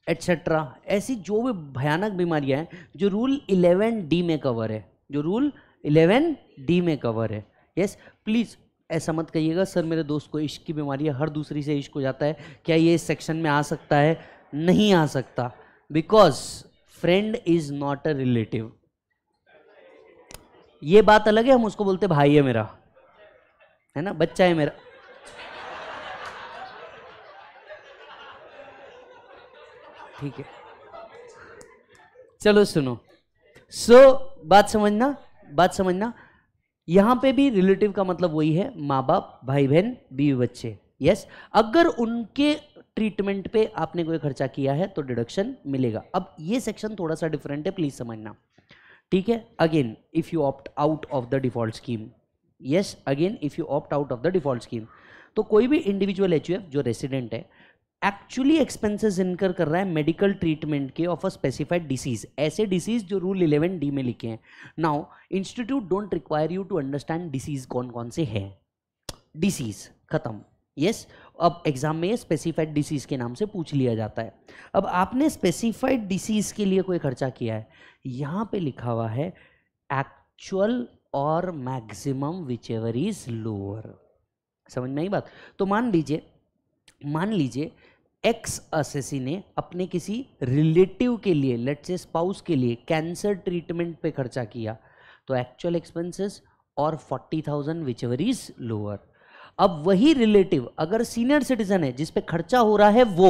et cetera ऐसी जो भी भयानक बीमारियां हैं जो रूल 11 डी में कवर है जो रूल 11 डी में कवर है यस प्लीज़ ऐसा मत कहिएगा सर मेरे दोस्त को इश्क की बीमारी है हर दूसरी से इश्क हो जाता है क्या ये इस सेक्शन में आ सकता है नहीं आ सकता because friend is not a relative ये बात अलग है हम उसको बोलते भाई है मेरा है ना बच्चा है मेरा ठीक है चलो सुनो सो so, बात समझना बात समझना यहां पे भी रिलेटिव का मतलब वही है माँ बाप भाई बहन बीवी बच्चे यस yes? अगर उनके ट्रीटमेंट पे आपने कोई खर्चा किया है तो डिडक्शन मिलेगा अब ये सेक्शन थोड़ा सा डिफरेंट है प्लीज समझना ठीक है again if you opt out of the default scheme yes again if you opt out of the default scheme तो कोई भी इंडिविजुअल एच जो रेसिडेंट है एक्चुअली एक्सपेंसेस इनकर कर रहा है मेडिकल ट्रीटमेंट के ऑफ अ स्पेसिफाइड डिसीज ऐसे डिसीज जो रूल इलेवन डी में लिखे हैं now institute don't require you to understand disease कौन कौन से है डिसीज खत्म यस yes, अब एग्जाम में ये स्पेसिफाइड डिसीज के नाम से पूछ लिया जाता है अब आपने स्पेसिफाइड डिसीज के लिए कोई खर्चा किया है यहाँ पे लिखा हुआ है एक्चुअल और maximum whichever is lower समझ में आई बात तो मान लीजिए मान लीजिए एक्स असेसी ने अपने किसी रिलेटिव के लिए लेट से स्पाउस के लिए कैंसर ट्रीटमेंट पे खर्चा किया तो एक्चुअल एक्सपेंसेस और forty thousand whichever is lower अब वही रिलेटिव अगर सीनियर सिटीजन है जिसपे खर्चा हो रहा है वो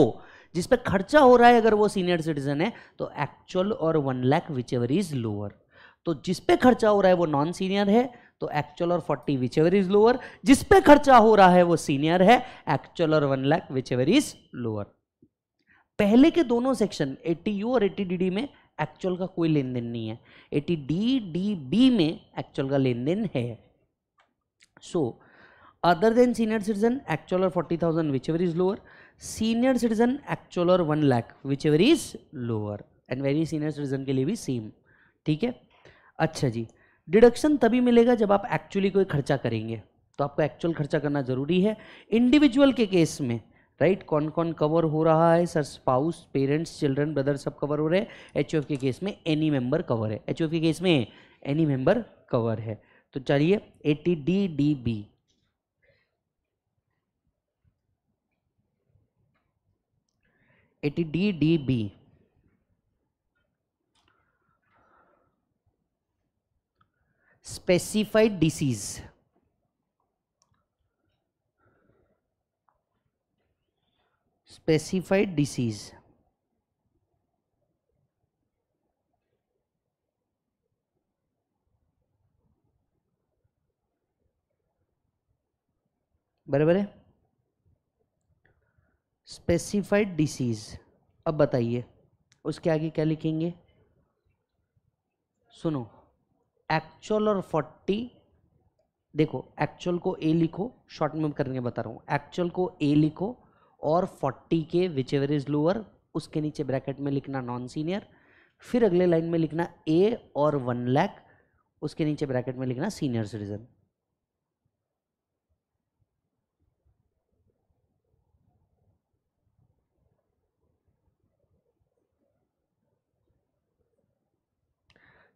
जिसपे खर्चा हो रहा है अगर वो सीनियर सिटीजन है तो एक्चुअल और one lakh whichever is lower तो जिस पे खर्चा हो रहा है वो नॉन सीनियर है तो एक्चुअल और 40 विच एवर इज लोअर जिस पे खर्चा हो रहा है वो सीनियर है एक्चुअल और one lakh whichever is lower पहले के दोनों सेक्शन यू और 80DD में एक्चुअल का कोई लेन देन नहीं है डी डी बी में एक्चुअल का लेन देन है so other than senior citizen actual और 40,000 whichever is lower senior citizen actual और 1 lakh whichever is lower and very senior citizen के लिए भी सेम ठीक है अच्छा जी डिडक्शन तभी मिलेगा जब आप एक्चुअली कोई खर्चा करेंगे तो आपको एक्चुअल खर्चा करना ज़रूरी है इंडिविजुअल के केस में राइट right? कौन कौन कवर हो रहा है sir spouse parents children brother सब कवर हो रहे हैं एच के केस में एनी मेंबर कवर है एच के केस में एनी मेंबर कवर है तो चलिए eighty D D B T D D B specified disease. Specified disease. बराबर है स्पेसिफाइड डिसीज अब बताइए उसके आगे क्या लिखेंगे सुनो एक्चुअल और फोर्टी देखो एक्चुअल को ए लिखो शॉर्ट में करके बता रहा हूँ एक्चुअल को ए लिखो और फोर्टी के विच एवर इज लोअर उसके नीचे ब्रैकेट में लिखना नॉन सीनियर फिर अगले लाइन में लिखना ए और वन लैख उसके नीचे ब्रैकेट में लिखना सीनियर सिटीजन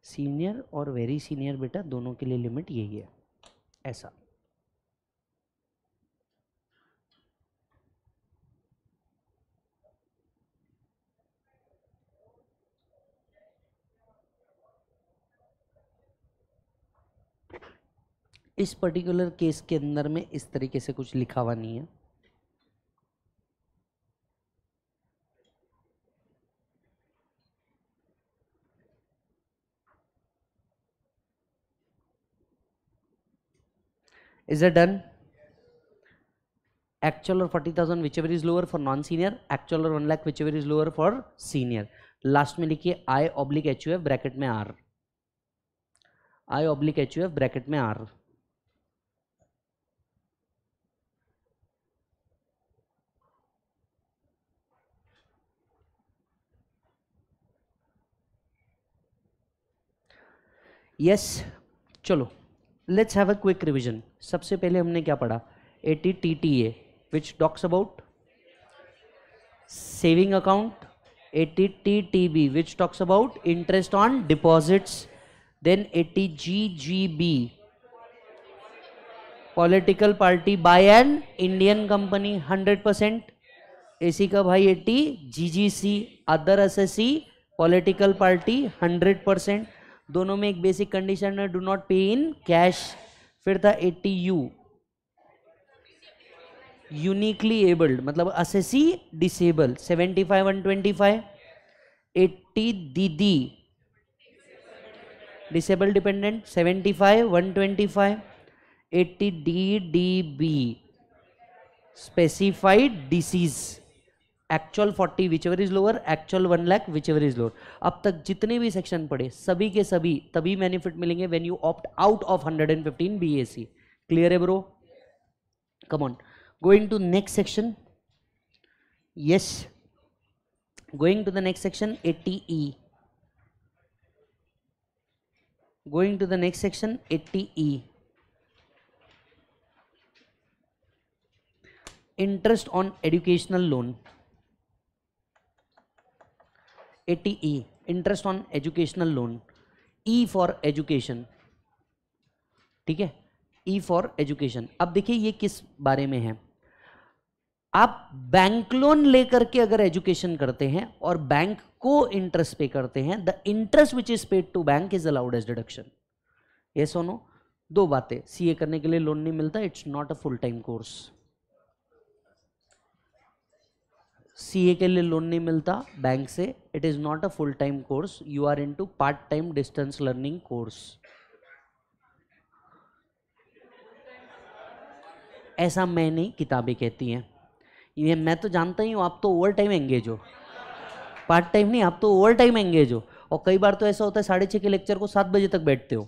सीनियर और वेरी सीनियर बेटा दोनों के लिए लिमिट यही है ऐसा इस पर्टिकुलर केस के अंदर में इस तरीके से कुछ लिखा हुआ नहीं है is it done actual or 40000 whichever is lower for non senior actual or 1 lakh whichever is lower for senior last में लिखिए i oblique huf ब्रैकेट में r i oblique huf bracket में r यस yes, चलो let's have a quick revision सबसे पहले हमने क्या पढ़ा A T T T A which talks about saving account A T T T B which talks about interest on deposits then eighty G G B political party by an Indian company hundred percent AC का भाई eighty C other S C political party hundred percent दोनों में एक basic condition है do not pay in cash फिर था eighty U uniquely abled मतलब assessee disable seventy five one twenty five eighty DD disable dependent seventy five one twenty five eighty D D B specified disease actual forty whichever is lower actual one lakh whichever is lower अब तक जितने भी section पढ़े सभी के सभी तभी benefit मिलेंगे when you opt out of hundred and fifteen B A C clear है bro come on going to next section yes going to the next section eighty E to the next section section E interest on educational loan 80 interest on educational loan E for education ठीक है ई for education अब देखिए ये किस बारे में है आप बैंक लोन लेकर के अगर एजुकेशन करते हैं और बैंक को इंटरेस्ट पे करते हैं the interest which is paid to bank is allowed as deduction ये सोनो दो बातें सीए करने के लिए लोन नहीं मिलता it's not a full time course ए के लिए लोन नहीं मिलता बैंक से it is not a full time course you are into part time distance learning course ऐसा मैं नहीं किताबें कहती हैं ये मैं तो जानता ही हूँ आप तो ओवर टाइम एंगेज हो पार्ट टाइम नहीं आप तो ओवर टाइम एंगेज हो और कई बार तो ऐसा होता है साढ़े छः के लेक्चर को सात बजे तक बैठते हो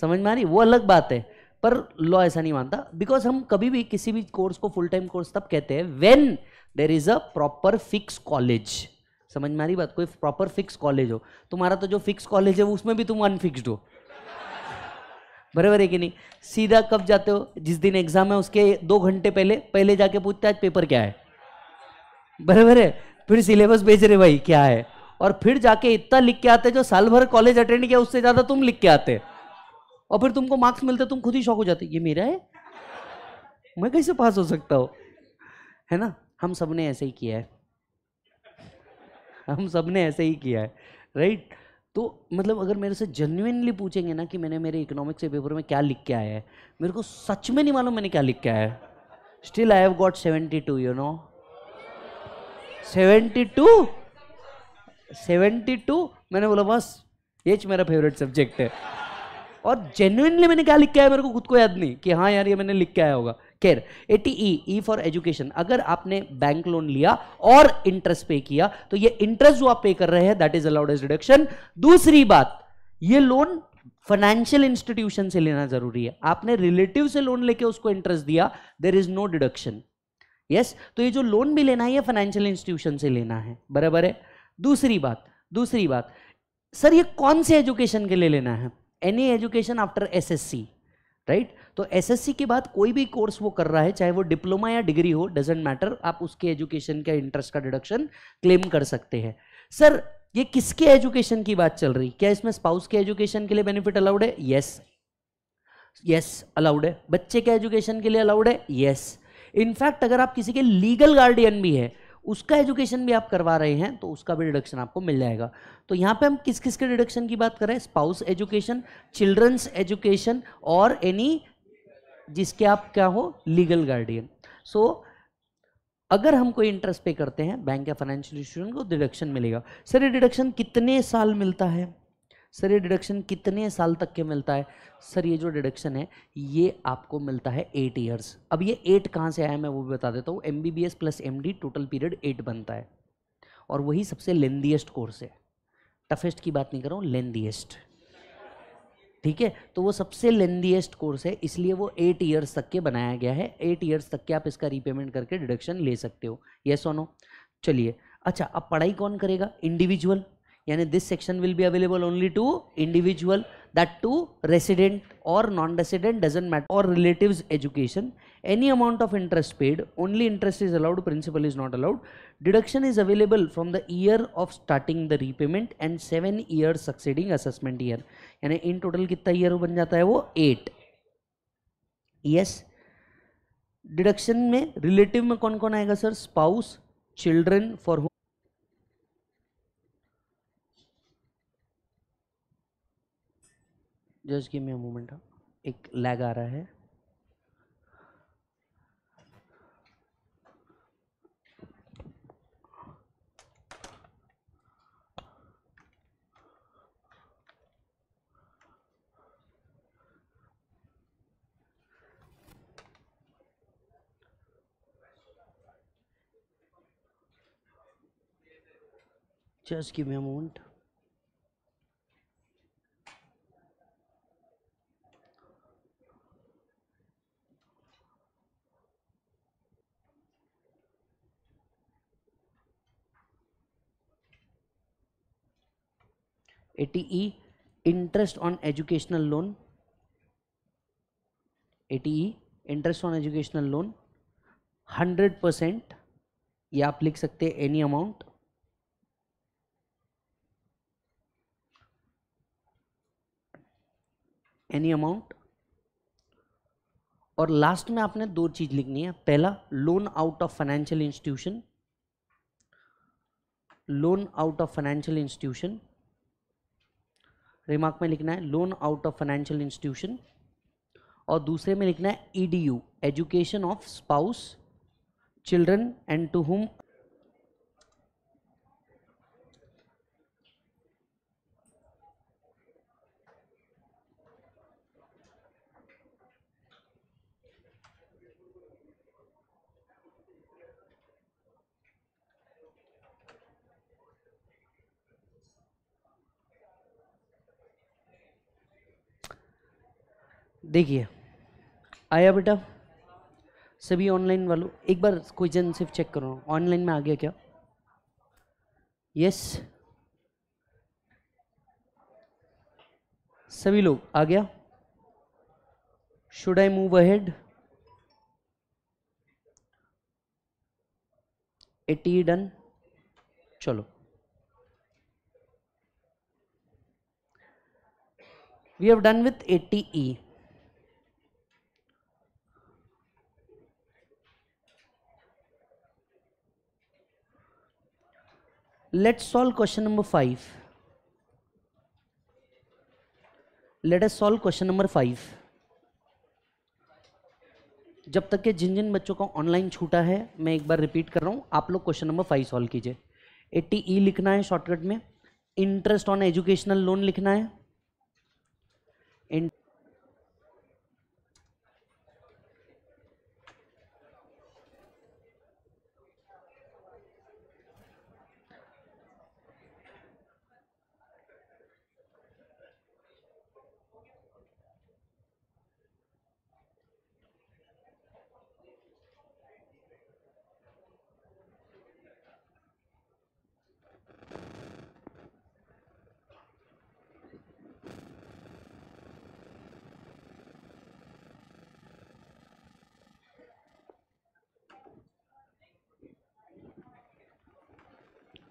समझ में आ रही वो अलग बात है पर लॉ ऐसा नहीं मानता बिकॉज हम कभी भी किसी भी कोर्स को फुल टाइम कोर्स तब कहते हैं when there is a proper fix college समझ में आ रही बात कोई प्रॉपर फिक्स कॉलेज हो तुम्हारा तो जो फिक्स कॉलेज है उसमें भी तुम अनफिक्स्ड हो बराबर है कि नहीं सीधा कब जाते हो जिस दिन एग्जाम है उसके दो घंटे पहले पहले जाके पूछता है पेपर क्या है बराबर है फिर सिलेबस भेज रहे भाई क्या है और फिर जाके इतना लिख के आते जो साल भर कॉलेज अटेंड किया उससे ज़्यादा तुम लिख के आते और फिर तुमको मार्क्स मिलते तुम खुद ही शौक हो जाते ये मेरा है मैं कैसे पास हो सकता हूँ है ना हम सब ने ऐसे ही किया है हम सब ने ऐसे ही किया है राइट तो मतलब अगर मेरे से जेन्यूनली पूछेंगे ना कि मैंने मेरे इकोनॉमिक्स के पेपर में क्या लिख के आया है मेरे को सच में नहीं मालूम मैंने क्या लिख के आया है still I have got seventy two you know seventy two seventy two मैंने बोला बस ये मेरा फेवरेट सब्जेक्ट है और जेन्युनली मैंने क्या लिखा है मेरे को खुद को याद नहीं कि हाँ यार ये मैंने लिख के आया होगा खैर eighty E E for education अगर आपने बैंक लोन लिया और इंटरेस्ट पे किया तो ये इंटरेस्ट जो आप पे कर रहे हैं that is allowed as deduction दूसरी बात ये लोन फाइनेंशियल इंस्टीट्यूशन से लेना जरूरी है आपने रिलेटिव से लोन लेके उसको इंटरेस्ट दिया there is no deduction yes तो ये जो लोन भी लेना है ये फाइनेंशियल इंस्टीट्यूशन से लेना है बराबर है दूसरी बात दूसरी बात सर ये कौन से एजुकेशन के लिए लेना है any education after SSC right तो एसएससी के बाद कोई भी कोर्स वो कर रहा है चाहे वो डिप्लोमा या डिग्री हो डजेंट मैटर आप उसके एजुकेशन का इंटरेस्ट का डिडक्शन क्लेम कर सकते हैं सर ये किसके एजुकेशन की बात चल रही क्या इसमें स्पाउस के एजुकेशन के लिए बेनिफिट अलाउड है यस यस अलाउड है बच्चे के एजुकेशन के लिए अलाउड है यस yes. इनफैक्ट अगर आप किसी के लीगल गार्डियन भी है उसका एजुकेशन भी आप करवा रहे हैं तो उसका भी डिडक्शन आपको मिल जाएगा तो यहाँ पे हम किस किस के डिडक्शन की बात करें स्पाउस एजुकेशन चिल्ड्रंस एजुकेशन और एनी जिसके आप क्या हो लीगल गार्डियन सो अगर हम कोई इंटरेस्ट पे करते हैं बैंक या फाइनेंशियल इंस्टीट्यूशन को डिडक्शन मिलेगा सर ये डिडक्शन कितने साल मिलता है सर ये डिडक्शन कितने साल तक के मिलता है सर ये जो डिडक्शन है ये आपको मिलता है एट ईयर्स अब ये एट कहाँ से आया मैं वो भी बता देता हूँ M B B S plus M D total period eight बनता है और वही सबसे लेंदीएस्ट कोर्स है टफेस्ट की बात नहीं कर रहा हूँ लेंदीएस्ट ठीक है तो वो सबसे लेंदीएस्ट कोर्स है इसलिए वो एट ईयर्स तक के बनाया गया है एट ईयर्स तक के आप इसका रीपेमेंट करके डिडक्शन ले सकते हो येस सोनो चलिए अच्छा अब पढ़ाई कौन करेगा इंडिविजुअल यानी this section will be available only to individual that to resident और नॉन रेसिडेंट डजेंट मैटर और relative education any amount of interest paid only interest is allowed principal is not allowed deduction is available from the year of starting the repayment and seven year succeeding assessment year यानी in total कितना year बन जाता है वो eight yes deduction में relative में कौन कौन आएगा sir spouse children for whom just give me a moment एक लैग आ रहा है just give me a moment 80E interest on educational loan 80E interest on educational loan hundred percent ये आप लिख सकते हैं एनी अमाउंट एनी अमाउंट और लास्ट में आपने दो चीज लिखनी है पहला loan out of financial institution loan out of financial institution remark में लिखना है loan out of financial institution और दूसरे में लिखना है E D U education of spouse children and to whom देखिए आया बेटा सभी ऑनलाइन वालों एक बार क्वेश्चन सिर्फ चेक करो ऑनलाइन में आ गया क्या यस सभी लोग आ गया should I move ahead eighty done चलो we have done with 80 E let's solve question number 5 let us solve question number 5 जब तक के जिन जिन बच्चों का ऑनलाइन छूटा है मैं एक बार रिपीट कर रहा हूं आप लोग क्वेश्चन नंबर फाइव सॉल्व कीजिए एट्टी ई e लिखना है शॉर्टकट में इंटरेस्ट ऑन एजुकेशनल लोन लिखना है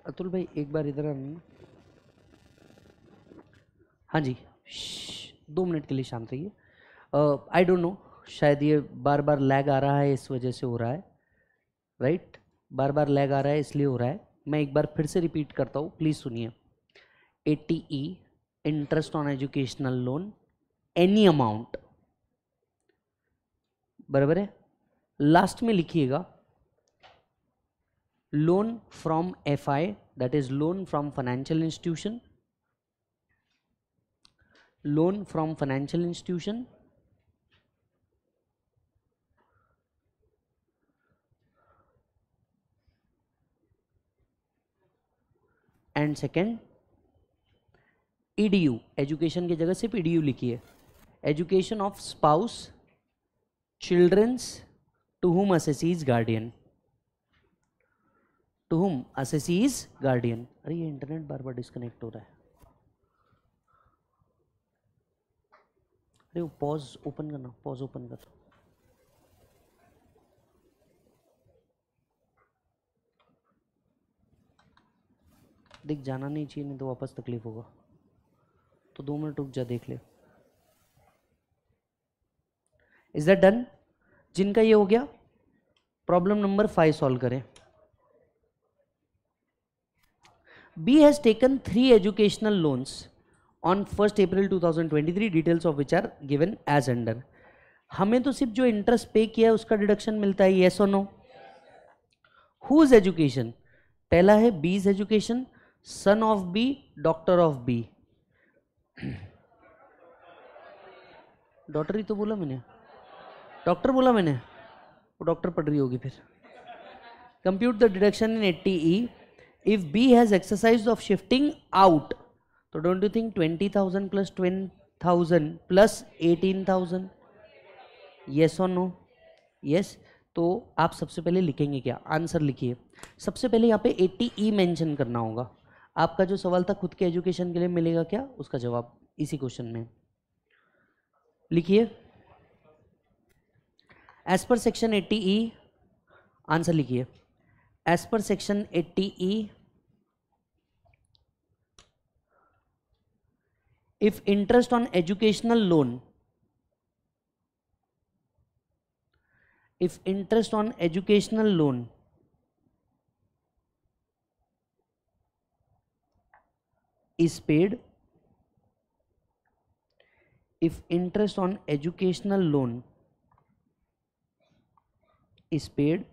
अतुल भाई एक बार इधर हम हाँ जी दो मिनट के लिए शांत रहिए आई डोंट नो शायद ये बार बार लैग आ रहा है इस वजह से हो रहा है राइट right? बार बार लैग आ रहा है इसलिए हो रहा है मैं एक बार फिर से रिपीट करता हूँ प्लीज़ सुनिए A T E interest on educational loan any amount बराबर है लास्ट में लिखिएगा loan from FI that is loan from financial institution loan from financial institution and second EDU education की जगह सिर्फ ईडीयू लिखिए education of spouse childrens to whom assessee's guardian to whom assessee is guardian अरे ये internet बार बार disconnect हो रहा है अरे वो पॉज ओपन करना पॉज ओपन कर देख जाना नहीं चाहिए नहीं तो वापस तकलीफ होगा तो दो मिनट रुक जा देख ले इज दैट डन जिनका ये हो गया प्रॉब्लम नंबर फाइव सॉल्व करें B has taken three educational loans on 1st April 2023 details of which are given as under हमें तो सिर्फ जो इंटरेस्ट पे किया है उसका डिडक्शन मिलता है येस और नो हुज एजुकेशन पहला है B's education son of B daughter of B daughter ही तो बोला मैंने डॉक्टर बोला मैंने वो डॉक्टर पढ़ रही होगी फिर compute the deduction in eighty E if B has exercise of shifting out, so don't you think 20,000 plus 20000 plus 18,000? Yes or no? Yes. तो आप सबसे पहले लिखेंगे क्या आंसर लिखिए सबसे पहले यहाँ पे 80 ई मेंशन करना होगा आपका जो सवाल था खुद के एजुकेशन के लिए मिलेगा क्या उसका जवाब इसी क्वेश्चन में लिखिए as per section 80 E answer लिखिए as per section 80E if interest on educational loan if interest on educational loan is paid if interest on educational loan is paid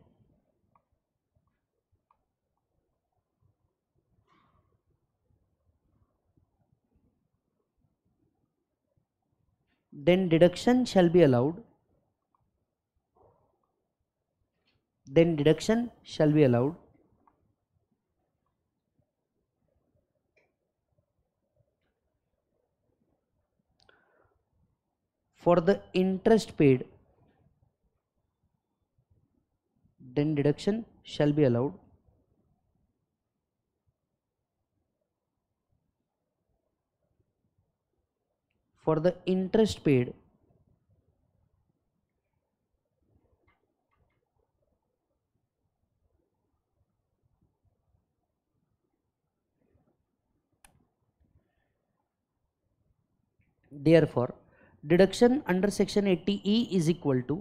then deduction shall be allowed then deduction shall be allowed for the interest paid then deduction shall be allowed for the interest paid therefore deduction under section 80e is equal to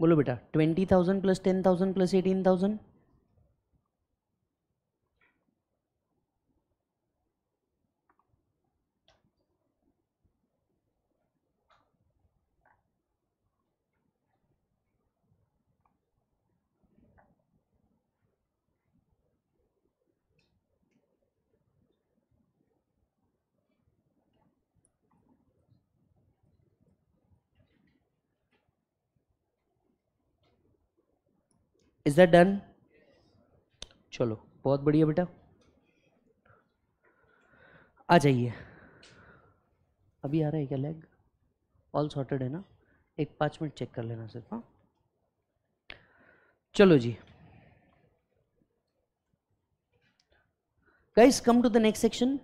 बोलो बेटा twenty thousand plus ten thousand plus eighteen thousand is that done चलो बहुत बढ़िया बेटा आ जाइए अभी आ रहा है क्या लेग ऑल सॉर्टेड है ना एक पाँच मिनट चेक कर लेना सिर्फ हाँ चलो जी guys come to the next section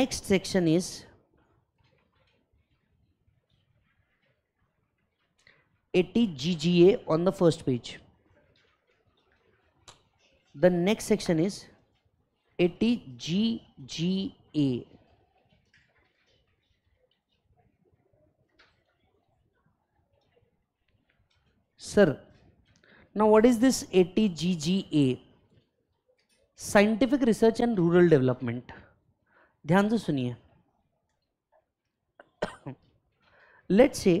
next section is 80 GGA on the first page. The next section is 80 GGA. Sir, now what is this 80 GGA? Scientific Research and Rural Development. ध्यान से सुनिए let's say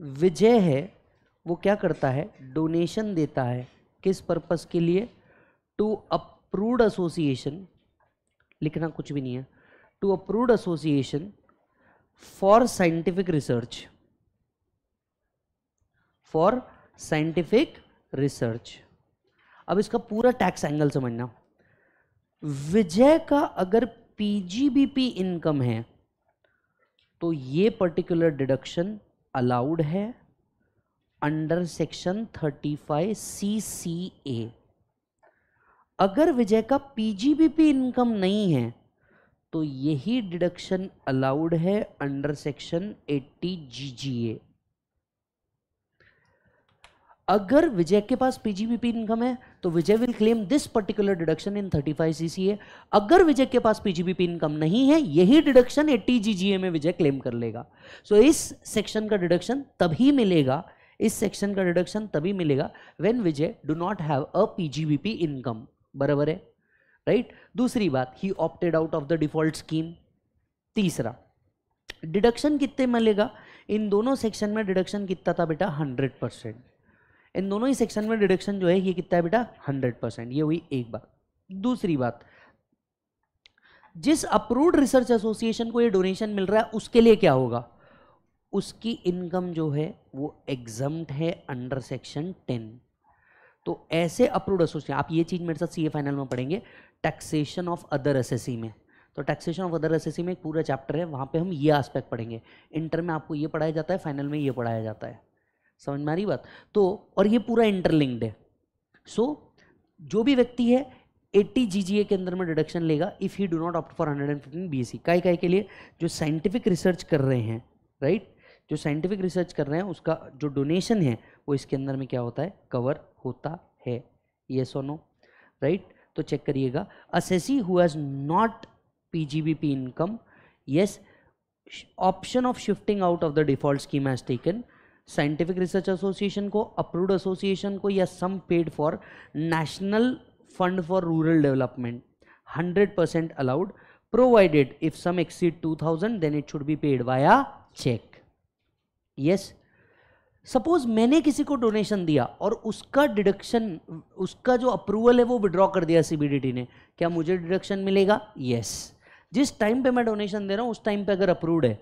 विजय है वो क्या करता है donation देता है किस पर्पस के लिए टू अप्रूव्ड एसोसिएशन लिखना कुछ भी नहीं है to approved association for scientific research for scientific research अब इसका पूरा टैक्स एंगल समझना विजय का अगर पीजीबीपी इनकम है तो ये पर्टिकुलर डिडक्शन अलाउड है अंडर सेक्शन 35 ए अगर विजय का पीजीबीपी इनकम नहीं है तो यही डिडक्शन अलाउड है अंडर सेक्शन 80 जीजीए अगर विजय के पास पीजीबीपी इनकम है तो Vijay will claim this particular deduction in 35 CCA अगर विजय के पास पीजीबीपी इनकम नहीं है यही डिडक्शन जी ए में विजय क्लेम कर लेगा सो so, इस सेक्शन का डिडक्शन तभी मिलेगा इस सेक्शन का डिडक्शन तभी मिलेगा when Vijay do not have a PGBP income बराबर है राइट दूसरी बात he opted out of the default scheme तीसरा डिडक्शन कितने मिलेगा इन दोनों सेक्शन में डिडक्शन कितना था बेटा हंड्रेड परसेंट इन दोनों ही सेक्शन में डिडक्शन जो है ये कितना है बेटा हंड्रेड परसेंट ये हुई एक बात दूसरी बात जिस अप्रूव्ड रिसर्च एसोसिएशन को ये डोनेशन मिल रहा है उसके लिए क्या होगा उसकी इनकम जो है वो एग्जम्प्ट है अंडर सेक्शन टेन तो ऐसे अप्रूव्ड एसोसिएशन आप ये चीज़ मेरे साथ सीए फाइनल में पढ़ेंगे टैक्सेशन ऑफ अदर एसएससी में तो टैक्सेशन ऑफ अदर सी में एक पूरा चैप्टर है वहां पे हम ये आस्पेक्ट पढ़ेंगे इंटर में आपको ये पढ़ाया जाता है फाइनल में ये पढ़ाया जाता है समझ में आ रही बात तो और ये पूरा इंटरलिंक्ड है सो so, जो भी व्यक्ति है 80 जी के अंदर में डिडक्शन लेगा if he do not opt for 115 S C काय के लिए जो साइंटिफिक रिसर्च कर रहे हैं राइट right? जो साइंटिफिक रिसर्च कर रहे हैं उसका जो डोनेशन है वो इसके अंदर में क्या होता है कवर होता है ये सोनो राइट तो चेक करिएगा assessee who has not PGBP income yes option of shifting out of the default scheme has taken scientific research association को अप्रूव्ड एसोसिएशन को या sum paid for national fund for rural development 100 percent allowed provided if sum exceed 2000 then it should be paid via cheque yes suppose मैंने किसी को donation दिया और उसका deduction उसका जो अप्रूवल है वो विड्रॉ कर दिया सीबीडीटी ने क्या मुझे डिडक्शन मिलेगा यस yes. जिस टाइम पे मैं डोनेशन दे रहा हूँ उस टाइम पे अगर अप्रूव्ड है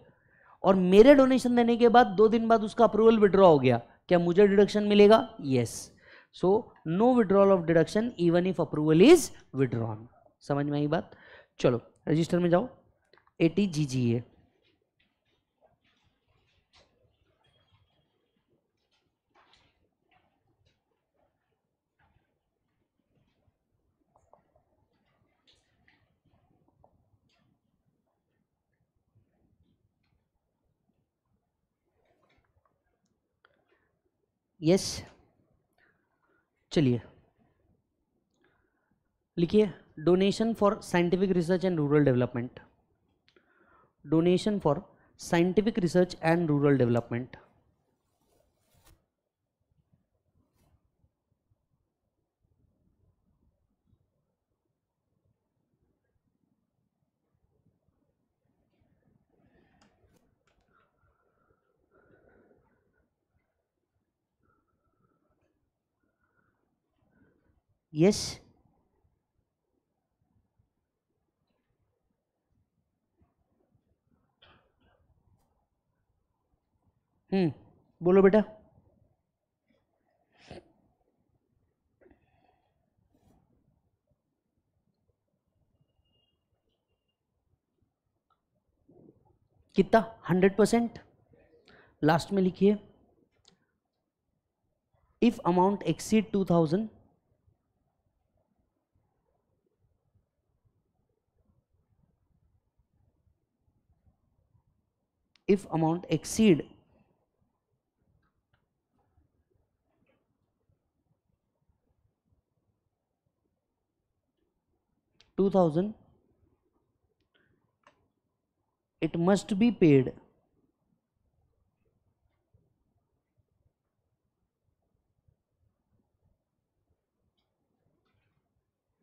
और मेरे डोनेशन देने के बाद दो दिन बाद उसका अप्रूवल विड्रॉ हो गया क्या मुझे डिडक्शन मिलेगा yes so no withdrawal of deduction even if approval is withdrawn समझ में आई बात चलो रजिस्टर में जाओ एटी जी जी ए यस चलिए लिखिए donation for scientific research and rural development donation for scientific research and rural development yes हम्म बोलो बेटा कितना हंड्रेड परसेंट लास्ट में लिखिए if amount exceed two thousand if amount exceed two thousand it must be paid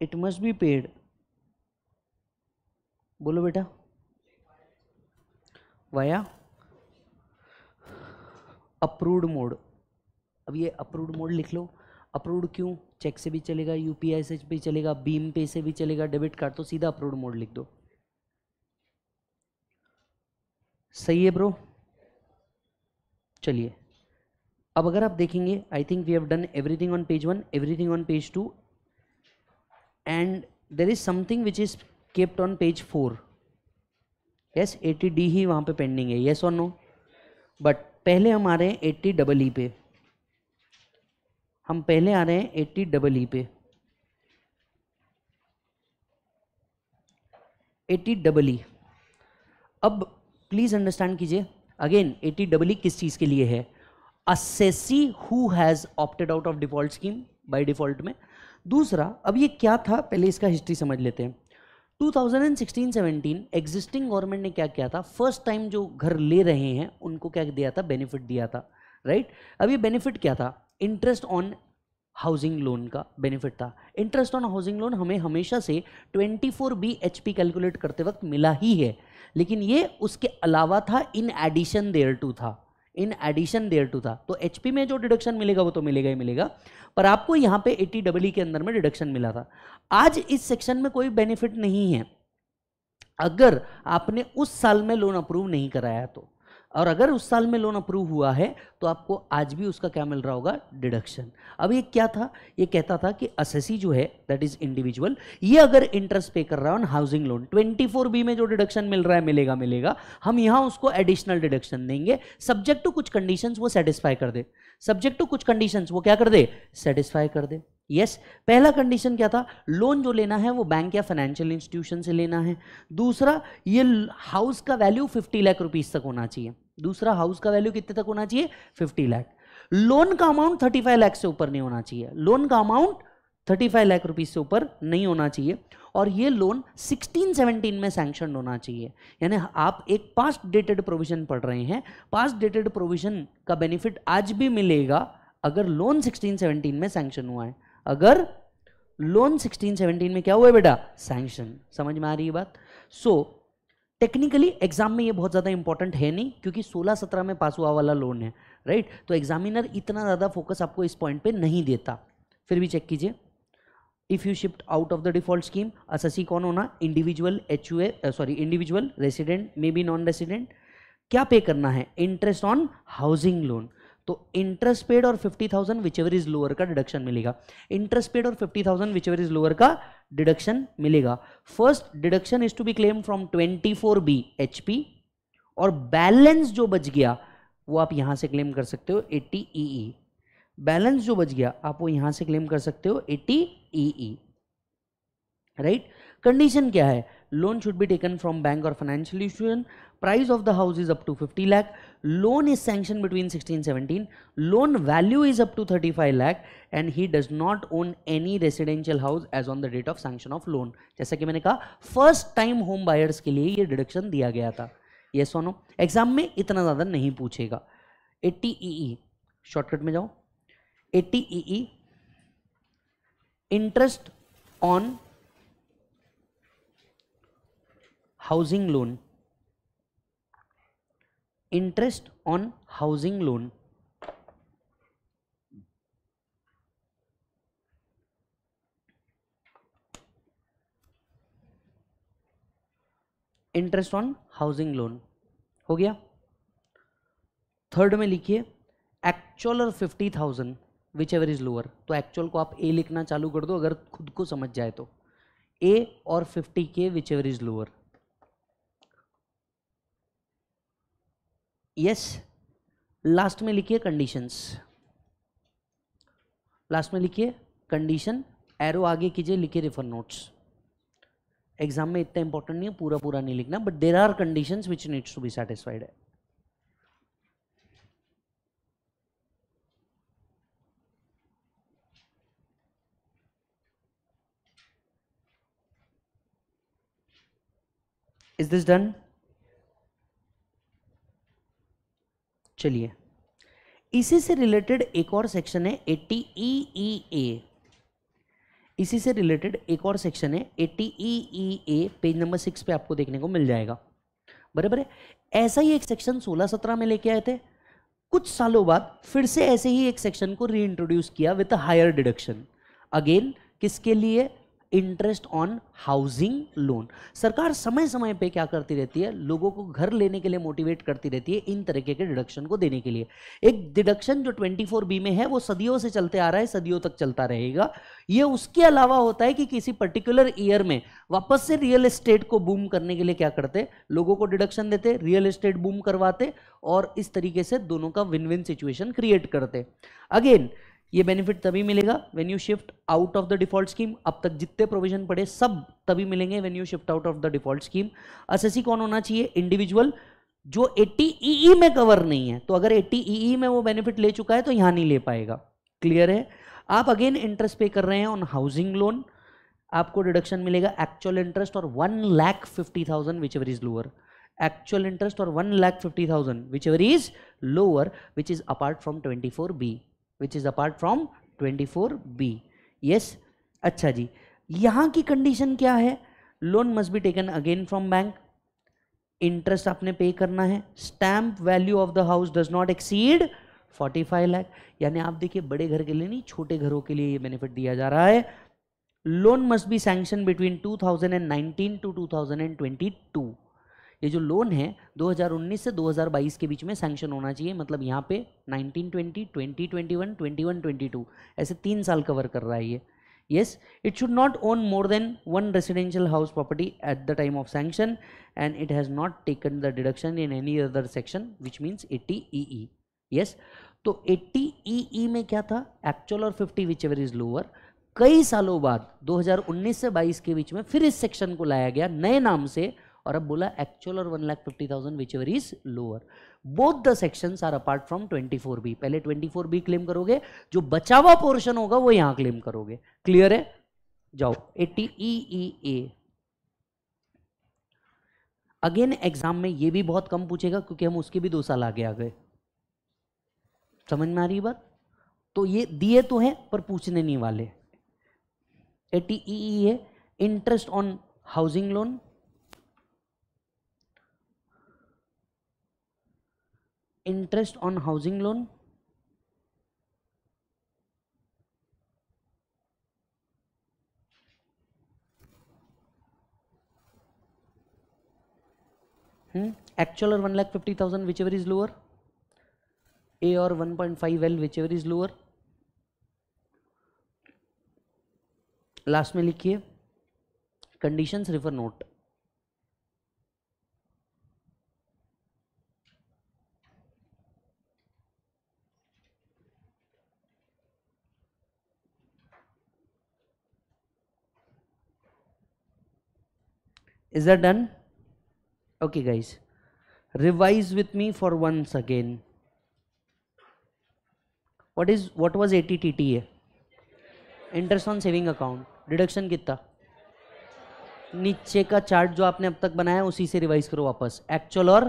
it must be paid बोलो बेटा via approved mode अब ये अप्रूव्ड मोड लिख लो अप्रूव्ड क्यों चेक से भी चलेगा यू पी आई से भी चलेगा बीम पे से भी चलेगा डेबिट कार्ड तो सीधा अप्रूव्ड मोड लिख दो सही है ब्रो चलिए अब अगर आप देखेंगे I think we have done everything on page one everything on page two and there is something which is kept on page four yes eighty D ही वहाँ पे पेंडिंग है यस और नो बट पहले हम आ रहे हैं एट्टी डबल ई पे हम पहले आ रहे हैं एट्टी डबल ई पे एटी डबल ई अब प्लीज़ अंडरस्टैंड कीजिए अगेन एटी डबल ई किस चीज़ के लिए है assessee who has opted out of default scheme by default में दूसरा अब ये क्या था पहले इसका हिस्ट्री समझ लेते हैं 2016-17 एग्जिस्टिंग गवर्नमेंट ने क्या किया था फर्स्ट टाइम जो घर ले रहे हैं उनको क्या दिया था बेनिफिट दिया था राइट right? अब ये बेनिफिट क्या था इंटरेस्ट ऑन हाउसिंग लोन का बेनिफिट था इंटरेस्ट ऑन हाउसिंग लोन हमें हमेशा से 24 बी एच पी कैलकुलेट करते वक्त मिला ही है लेकिन ये उसके अलावा था इन एडिशन देयर टू था इन एडिशन देयर टू था तो एच में जो डिडक्शन मिलेगा वो तो मिलेगा ही मिलेगा पर आपको यहाँ पे एटी डबल e के अंदर में डिडक्शन मिला था आज इस सेक्शन में कोई बेनिफिट नहीं है अगर आपने उस साल में लोन अप्रूव नहीं कराया तो और अगर उस साल में लोन अप्रूव हुआ है तो आपको आज भी उसका क्या मिल रहा होगा डिडक्शन अब ये क्या था ये कहता था कि असेसी जो है दैट इज इंडिविजुअल ये अगर इंटरेस्ट पे कर रहा है ऑन हाउसिंग लोन 24 बी में जो डिडक्शन मिल रहा है मिलेगा मिलेगा हम यहाँ उसको एडिशनल डिडक्शन देंगे सब्जेक्ट टू कुछ कंडीशन वो सेटिस्फाई कर दे सब्जेक्ट टू कुछ कंडीशंस वो क्या कर दे सेटिस्फाई कर दे यस yes, पहला कंडीशन क्या था लोन जो लेना है वो बैंक या फाइनेंशियल इंस्टीट्यूशन से लेना है दूसरा ये हाउस का वैल्यू 50 लाख रुपीस तक होना चाहिए दूसरा हाउस का वैल्यू कितने तक होना चाहिए फिफ्टी लाख लोन का अमाउंट थर्टी फाइव लैख से ऊपर नहीं होना चाहिए लोन का amount thirty five lakh rupees से ऊपर नहीं होना चाहिए और ये लोन सिक्सटीन सेवनटीन में सैंक्शन होना चाहिए यानी आप एक पास्ट डेटेड प्रोविजन पढ़ रहे हैं पास्ट डेटेड प्रोविजन का बेनिफिट आज भी मिलेगा अगर लोन सिक्सटीन सेवनटीन में सैंक्शन हुआ है अगर लोन सिक्सटीन सेवनटीन में क्या हुआ है बेटा सैंक्शन समझ में आ रही है बात सो so, टेक्निकली एग्जाम में ये बहुत ज़्यादा इंपॉर्टेंट है नहीं क्योंकि 16-17 में पास हुआ वाला लोन है राइट तो एग्जामिनर इतना ज़्यादा फोकस आपको इस पॉइंट पे नहीं देता फिर भी चेक कीजिए if you shift out of the default scheme assessee कौन होना individual H U sorry individual resident may be non resident क्या पे करना है इंटरेस्ट ऑन हाउसिंग लोन तो इंटरेस्ट पेड और fifty thousand whichever is lower का deduction मिलेगा interest paid और fifty thousand whichever is lower का deduction मिलेगा first deduction is to be claim from twenty four B H P और balance जो बच गया वो आप यहां से क्लेम कर सकते हो एट्टी ई ई बैलेंस जो बच गया आप वो यहां से क्लेम कर सकते हो eighty E E right condition क्या है loan should be taken from bank or financial institution price of the house is up to 50 lakh loan is sanctioned between 16 17 loan value is up to 35 lakh and he does not own any residential house as on the date of sanction of loan जैसा कि मैंने कहा first time home buyers के लिए ये deduction दिया गया था ये सोनो एग्जाम में इतना ज़्यादा नहीं पूछेगा एट्टी ई शॉर्टकट में जाओ eighty E interest on housing loan interest on housing loan interest on housing loan हो गया थर्ड में लिखिए एक्चुअल और fifty thousand whichever is lower तो एक्चुअल को आप ए लिखना चालू कर दो अगर खुद को समझ जाए तो ए और fifty K whichever is lower yes last में लिखिए कंडीशंस लास्ट में लिखिए कंडीशन एरो आगे कीजिए लिखिए रेफर नोट्स एग्जाम में इतना इंपॉर्टेंट नहीं है पूरा पूरा नहीं लिखना but there are condition which needs to be satisfied है is this done चलिए इसी से रिलेटेड एक और सेक्शन है एटी ई ई ए इसी से रिलेटेड एक और सेक्शन है eighty E E A page number six पे आपको देखने को मिल जाएगा बराबर है ऐसा ही एक सेक्शन सोलह सत्रह में लेके आए थे कुछ सालों बाद फिर से ऐसे ही एक सेक्शन को रीइंट्रोड्यूस किया विद हायर डिडक्शन अगेन किसके लिए इंटरेस्ट ऑन हाउसिंग लोन सरकार समय समय पे क्या करती रहती है लोगों को घर लेने के लिए मोटिवेट करती रहती है इन तरीके के डिडक्शन को देने के लिए एक डिडक्शन जो 24 बी में है वो सदियों से चलते आ रहा है सदियों तक चलता रहेगा ये उसके अलावा होता है कि किसी पर्टिकुलर ईयर में वापस से रियल एस्टेट को बूम करने के लिए क्या करते लोगों को डिडक्शन देते रियल एस्टेट बूम करवाते और इस तरीके से दोनों का विन विन सिचुएशन क्रिएट करते अगेन ये बेनिफिट तभी मिलेगा when you shift out of the default scheme अब तक जितने प्रोविजन पड़े सब तभी मिलेंगे when you shift out of the default scheme assessee कौन होना चाहिए इंडिविजुअल जो ई e e में कवर नहीं है तो अगर ई e में वो बेनिफिट ले चुका है तो यहाँ नहीं ले पाएगा क्लियर है आप अगेन इंटरेस्ट पे कर रहे हैं ऑन हाउसिंग लोन आपको डिडक्शन मिलेगा एक्चुअल इंटरेस्ट और one lakh fifty thousand whichever is lower actual interest और one lakh fifty thousand whichever is lower which is apart from twenty four B which is apart from B yes अच्छा जी यहाँ की condition क्या है loan must be taken again from bank interest आपने पे करना है stamp value of the house does not exceed 45 lakh यानी आप देखिए बड़े घर के लिए नहीं छोटे घरों के लिए ये बेनिफिट दिया जा रहा है loan must be sanction between 2019 to two ये जो लोन है 2019 से 2022 के बीच में सैंक्शन होना चाहिए मतलब यहाँ पे 1920, 2021, 21, 22 ऐसे तीन साल कवर कर रहा है ये yes it should not own more than one residential house property at the time of sanction and it has not taken the deduction in any other section which means eighty E yes तो eighty E e e में क्या था actual और fifty whichever is lower कई सालों बाद 2019 से 22 के बीच में फिर इस सेक्शन को लाया गया नए नाम से और अब बोला एक्चुअल और one lakh fifty thousand whichever is lower both the sections are apart from twenty four B पहले ट्वेंटी फोर बी क्लेम करोगे जो बचा हुआ पोर्शन होगा वो यहां क्लेम करोगे क्लियर है जाओ eighty E E A again exam में ये भी बहुत कम पूछेगा क्योंकि हम उसके भी दो साल आगे आ गए समझ में आ रही बात तो ये दिए तो हैं पर पूछने नहीं वाले एटीई है interest on housing loan interest on housing loan actual और one lakh fifty thousand whichever is lower A और one point five L whichever is lower last में लिखिए conditions refer note is that done okay guys revise with me for once again what is what was ATTTA interest on saving account deduction कितना नीचे का chart जो आपने अब तक बनाया उसी से रिवाइज करो वापस एक्चुअल और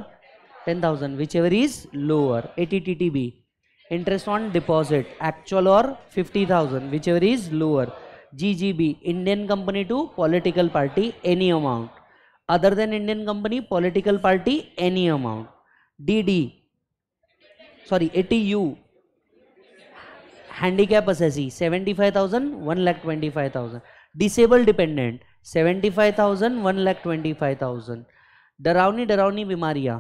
ten thousand whichever is lower A T T B interest on deposit actual और fifty thousand whichever is lower G G B Indian company to political party any amount other than Indian company political party any amount D D sorry eighty U handicap assessee seventy five thousand one lakh twenty five thousand disable dependent seventy five thousand one lakh twenty five thousand डरावनी डरावनी बीमारियाँ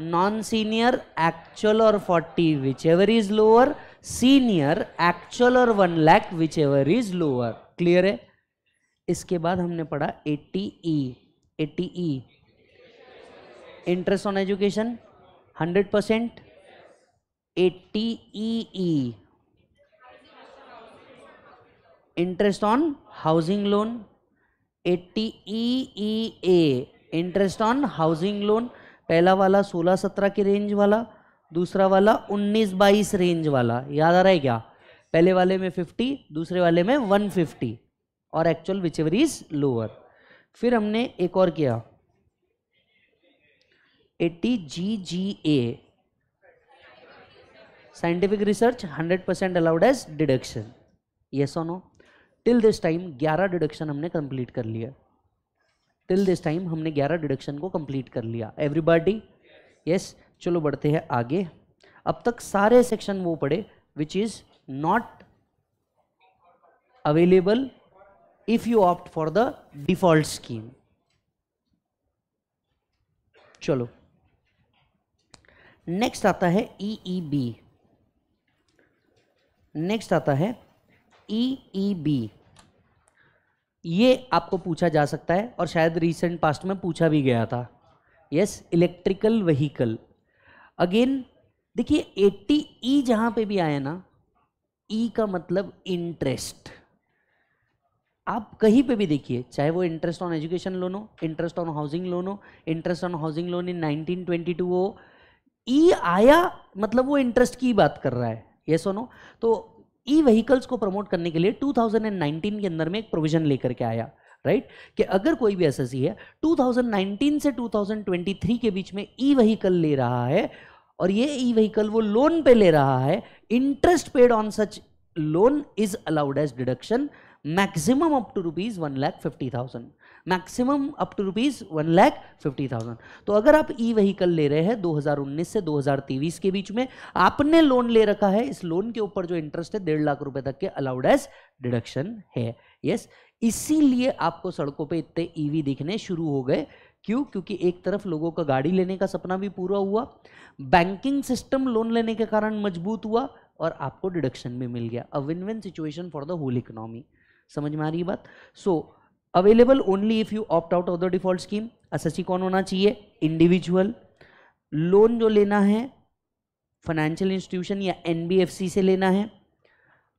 non senior actual और forty whichever is lower senior actual और one lakh whichever is lower clear है इसके बाद हमने पढ़ा eighty E eighty E interest on education hundred percent eighty E E interest on housing loan eighty E E A interest on housing loan पहला वाला सोलह सत्रह के रेंज वाला दूसरा वाला उन्नीस बाईस रेंज वाला याद आ रहा है क्या पहले वाले में फिफ्टी दूसरे वाले में वन फिफ्टी और एक्चुअल विच इज लोअर फिर हमने एक और किया eighty G G A scientific research 100 percent allowed as deduction yes और no till this time 11 deduction हमने कंप्लीट कर लिया टिल दिस टाइम हमने 11 डिडक्शन को कंप्लीट कर लिया एवरीबॉडी यस yes, चलो बढ़ते हैं आगे अब तक सारे सेक्शन वो पढ़े which is not available if you opt for the default scheme चलो नेक्स्ट आता है ई बी नेक्स्ट आता है ई e बी e ये आपको पूछा जा सकता है और शायद रिसेंट पास्ट में पूछा भी गया था यस इलेक्ट्रिकल व्हीकल अगेन देखिए 80 ई e जहाँ पे भी आया ना ई e का मतलब इंटरेस्ट आप कहीं पे भी देखिए चाहे वो इंटरेस्ट ऑन एजुकेशन लोन हो इंटरेस्ट ऑन हाउसिंग लोन हो interest on housing loan in 1922 हो ई आया मतलब वो इंटरेस्ट की बात कर रहा है ये सुनो तो ई व्हीकल्स को प्रमोट करने के लिए 2019 के अंदर में एक प्रोविजन लेकर के आया राइट right? कि अगर कोई भी एस है 2019 से 2023 के बीच में ई व्हीकल ले रहा है और ये ई व्हीकल वो लोन पे ले रहा है interest paid on such loan is allowed as deduction maximum up to rupees one lakh fifty thousand maximum up to rupees one lakh fifty thousand तो अगर आप ई वहीकल ले रहे हैं 2019 से 2023 के बीच में आपने लोन ले रखा है इस लोन के ऊपर जो इंटरेस्ट है डेढ़ लाख रुपए तक के अलाउड एज डिडक्शन है यस yes, इसीलिए आपको सड़कों पे इतने ईवी e दिखने शुरू हो गए क्यों क्योंकि एक तरफ लोगों का गाड़ी लेने का सपना भी पूरा हुआ बैंकिंग सिस्टम लोन लेने के कारण मजबूत हुआ और आपको डिडक्शन भी मिल गया a win win situation for the whole economy समझ में आ रही है बात so available only if you opt out of the default scheme assessee कौन होना चाहिए इंडिविजुअल लोन जो लेना है फाइनेंशियल इंस्टीट्यूशन या एनबीएफसी से लेना है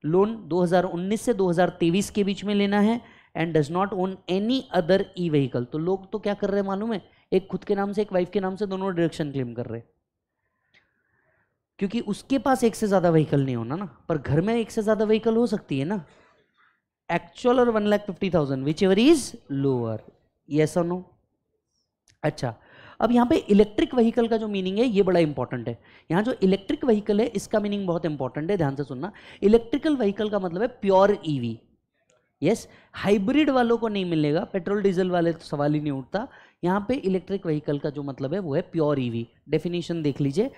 लोन 2019 से 2023 के बीच में लेना है and does not own any other E vehicle तो लोग तो क्या कर रहे हैं मालूम है एक खुद के नाम से एक वाइफ के नाम से दोनों डायरेक्शन क्लेम कर रहे क्योंकि उसके पास एक से ज़्यादा व्हीकल नहीं होना ना पर घर में एक से ज़्यादा व्हीकल हो सकती है ना actual or 1,50,000 whichever is lower yes or no अच्छा अब यहाँ पे इलेक्ट्रिक व्हीकल का जो मीनिंग है ये बड़ा इंपॉर्टेंट है यहाँ जो इलेक्ट्रिक व्हीकल है इसका मीनिंग बहुत इंपॉर्टेंट है ध्यान से सुनना इलेक्ट्रिकल व्हीकल का मतलब है प्योर ईवी यस हाइब्रिड वालों को नहीं मिलेगा पेट्रोल डीजल वाले तो सवाल ही नहीं उठता यहाँ पे इलेक्ट्रिक व्हीकल का जो मतलब है वो है प्योर ईवी डेफिनेशन देख लीजिए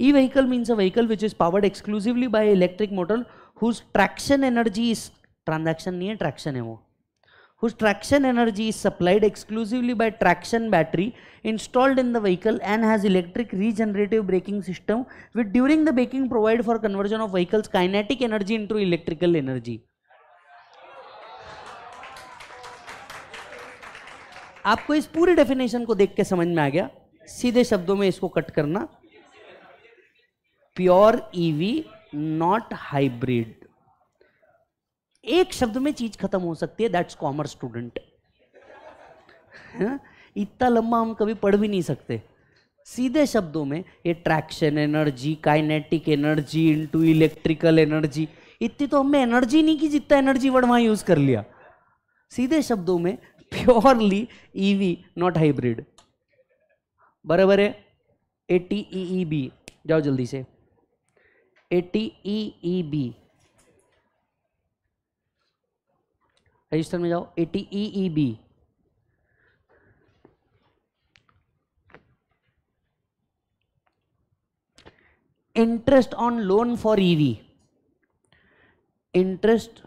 E vehicle means a vehicle which is powered exclusively by electric motor whose traction energy is transaction नहीं है ट्रैक्शन है वो whose traction energy is supplied exclusively by traction battery installed in the vehicle and has electric regenerative braking system which during the braking provide for conversion of vehicle's kinetic energy into electrical energy आपको इस पूरी definition को देख के समझ में आ गया सीधे शब्दों में इसको कट करना प्योर ईवी नॉट हाइब्रिड एक शब्द में चीज खत्म हो सकती है दैट्स कॉमर्स स्टूडेंट इतना लंबा हम कभी पढ़ भी नहीं सकते सीधे शब्दों में ये traction energy kinetic energy into electrical energy इतनी तो हमने एनर्जी नहीं की जितना एनर्जी वर्ड वहां यूज़ कर लिया सीधे शब्दों में प्योरली ईवी नॉट हाइब्रिड बराबर है ए टी ई बी जाओ जल्दी से A T E E B register में जाओ A T E E B interest on loan for EV interest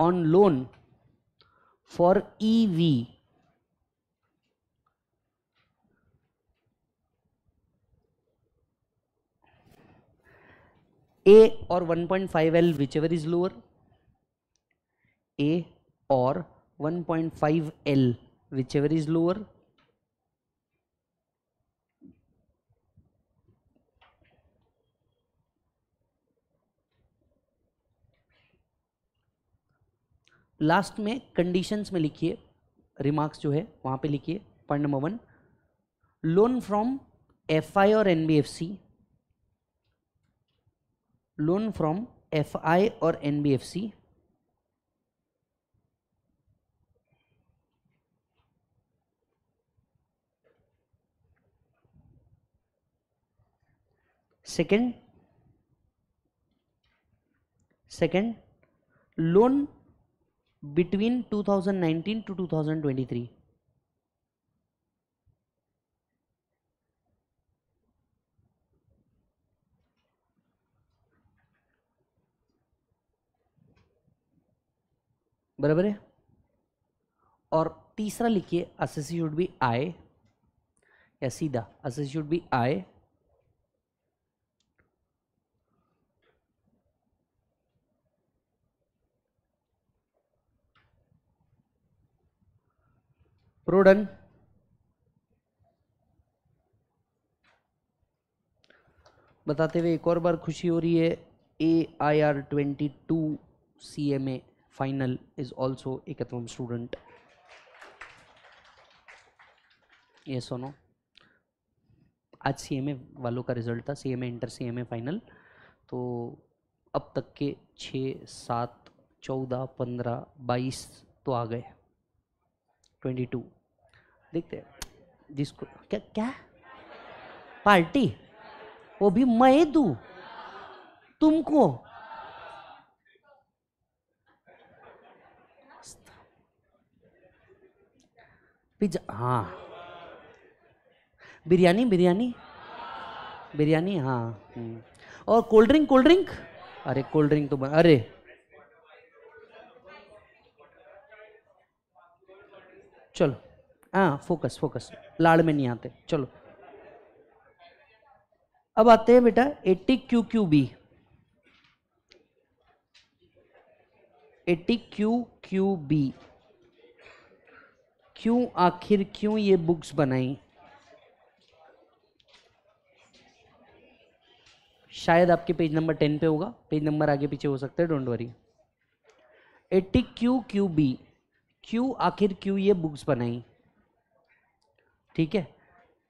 on loan for EV A और 1.5 L whichever is lower A or 1.5 L whichever is lower last में conditions में लिखिए remarks जो है वहां पे लिखिए point number one loan from F I और NBFC loan from F I और NBFC B second second loan between 2019 to 2023 बराबर है और तीसरा लिखिए असेस शुड बी आए या सीधा असेस शुड बी आई प्रोडन बताते हुए एक और बार खुशी हो रही है A I R twenty two C M A final is also Ekatvam student ये सुनो आज सी एम ए वालों का रिजल्ट था C M A inter C M A final तो अब तक के छ सात चौदह पंद्रह बाईस तो आ गए ट्वेंटी टू देखते जिसको क्या क्या पार्टी वो भी मैं दू तुमको पिज्जा हाँ बिरयानी बिरयानी बिरयानी हाँ हम्म। और कोल्ड ड्रिंक कोल्ड ड्रिंक अरे कोल्ड ड्रिंक तो बना अरे चलो हाँ फोकस फोकस लाड़ में नहीं आते चलो अब आते हैं बेटा eighty Q Q B eighty Q Q B क्यों आखिर क्यों ये बुक्स बनाई शायद आपके पेज नंबर टेन पे होगा पेज नंबर आगे पीछे हो सकता है don't worry eighty Q Q B क्यू आखिर क्यू ये बुक्स बनाई ठीक है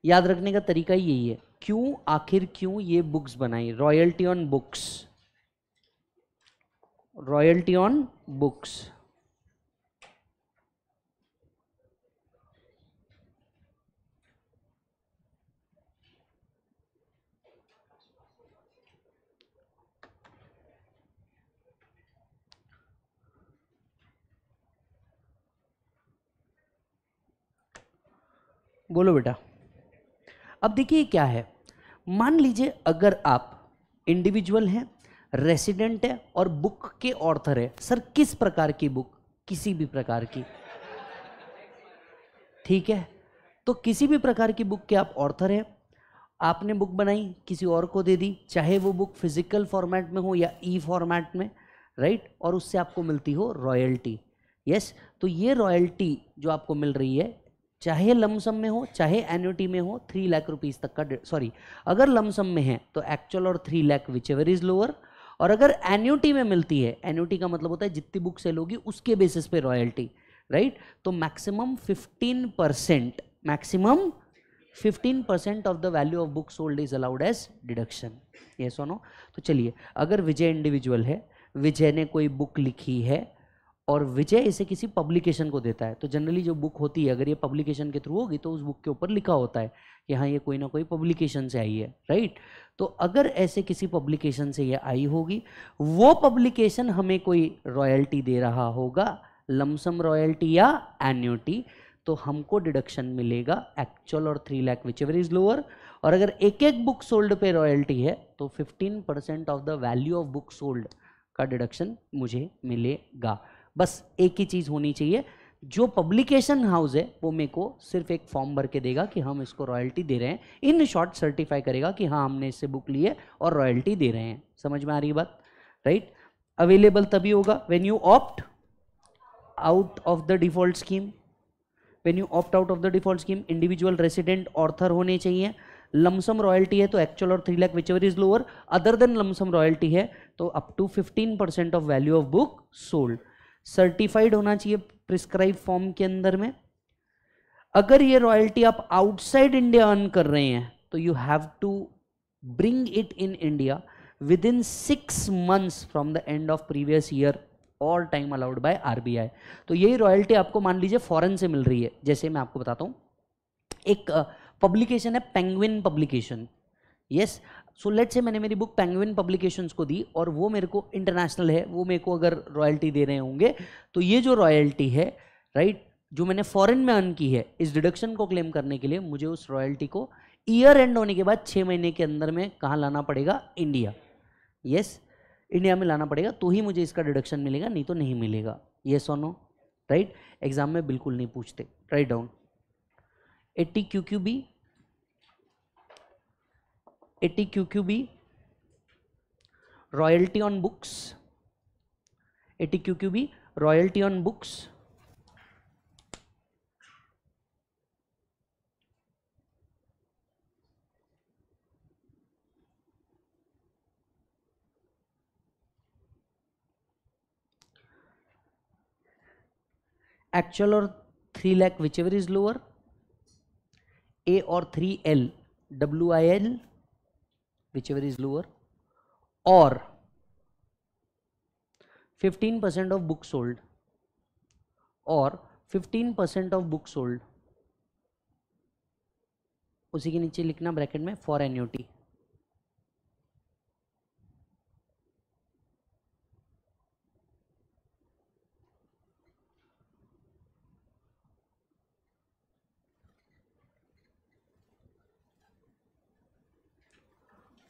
याद रखने का तरीका यही है क्यों आखिर क्यों ये बुक्स बनाई royalty on books royalty on books बोलो बेटा अब देखिए क्या है मान लीजिए अगर आप इंडिविजुअल हैं रेसिडेंट है और बुक के ऑर्थर है सर किस प्रकार की बुक किसी भी प्रकार की ठीक है तो किसी भी प्रकार की बुक के आप ऑर्थर हैं आपने बुक बनाई किसी और को दे दी चाहे वो बुक फिजिकल फॉर्मेट में हो या ई फॉर्मेट में राइट और उससे आपको मिलती हो रॉयल्टी यस तो ये रॉयल्टी जो आपको मिल रही है चाहे लमसम में हो चाहे एन्यूटी में हो थ्री लाख रुपीज़ तक का सॉरी अगर लमसम में है तो एक्चुअल और three lakh whichever is lower और अगर एन्यूटी में मिलती है एन्यूटी का मतलब होता है जितनी बुक सेल होगी उसके बेसिस पे रॉयल्टी राइट तो maximum 15 percent maximum 15 percent of the value of book sold is allowed as deduction ये सोनो तो चलिए अगर विजय इंडिविजुअल है विजय ने कोई बुक लिखी है और विजय इसे किसी पब्लिकेशन को देता है तो जनरली जो बुक होती है अगर ये पब्लिकेशन के थ्रू होगी तो उस बुक के ऊपर लिखा होता है कि हाँ ये कोई ना कोई पब्लिकेशन से आई है राइट तो अगर ऐसे किसी पब्लिकेशन से ये आई होगी वो पब्लिकेशन हमें कोई रॉयल्टी दे रहा होगा लमसम रॉयल्टी या एन्यूटी तो हमको डिडक्शन मिलेगा एक्चुअल और three lakh whichever is lower और अगर एक एक बुक सोल्ड पे रॉयल्टी है तो fifteen percent of the value of book sold का डिडक्शन मुझे मिलेगा बस एक ही चीज़ होनी चाहिए जो पब्लिकेशन हाउस है वो मेरे को सिर्फ एक फॉर्म भर के देगा कि हम इसको रॉयल्टी दे रहे हैं इन शॉर्ट सर्टिफाई करेगा कि हाँ हमने इससे बुक ली है और रॉयल्टी दे रहे हैं समझ में आ रही है बात राइट अवेलेबल तभी होगा when you opt out of the default scheme when you opt out of the default scheme individual resident author होने चाहिए लमसम रॉयल्टी है तो एक्चुअल और three lakh whichever is lower other than lump sum royalty है तो up to fifteen percent of value of book sold certified होना चाहिए prescribe form के अंदर में अगर ये रॉयल्टी आप आउटसाइड इंडिया अर्न कर रहे हैं तो you have to bring it in India within six months from the end of previous year all time allowed by RBI तो यही रॉयल्टी आपको मान लीजिए फॉरेन से मिल रही है जैसे मैं आपको बताता हूँ एक पब्लिकेशन है Penguin publication yes so late से मैंने मेरी बुक पेंगुइन पब्लिकेशंस को दी और वो मेरे को इंटरनेशनल है वो मेरे को अगर रॉयल्टी दे रहे होंगे तो ये जो रॉयल्टी है राइट right, जो मैंने फॉरेन में अर्न की है इस डिडक्शन को क्लेम करने के लिए मुझे उस रॉयल्टी को ईयर एंड होने के बाद छः महीने के अंदर में कहाँ लाना पड़ेगा इंडिया यस yes, इंडिया में लाना पड़ेगा तो ही मुझे इसका डिडक्शन मिलेगा नहीं तो नहीं मिलेगा येस और नो राइट एग्जाम में बिल्कुल नहीं पूछते write down eighty Q Q B eighty Q Q B royalty on books eighty Q Q B royalty on books actual और three lakh whichever is lower A और three L W I L whichever is lower or 15% of books sold or 15% of book sold उसी के नीचे लिखना bracket में for annuity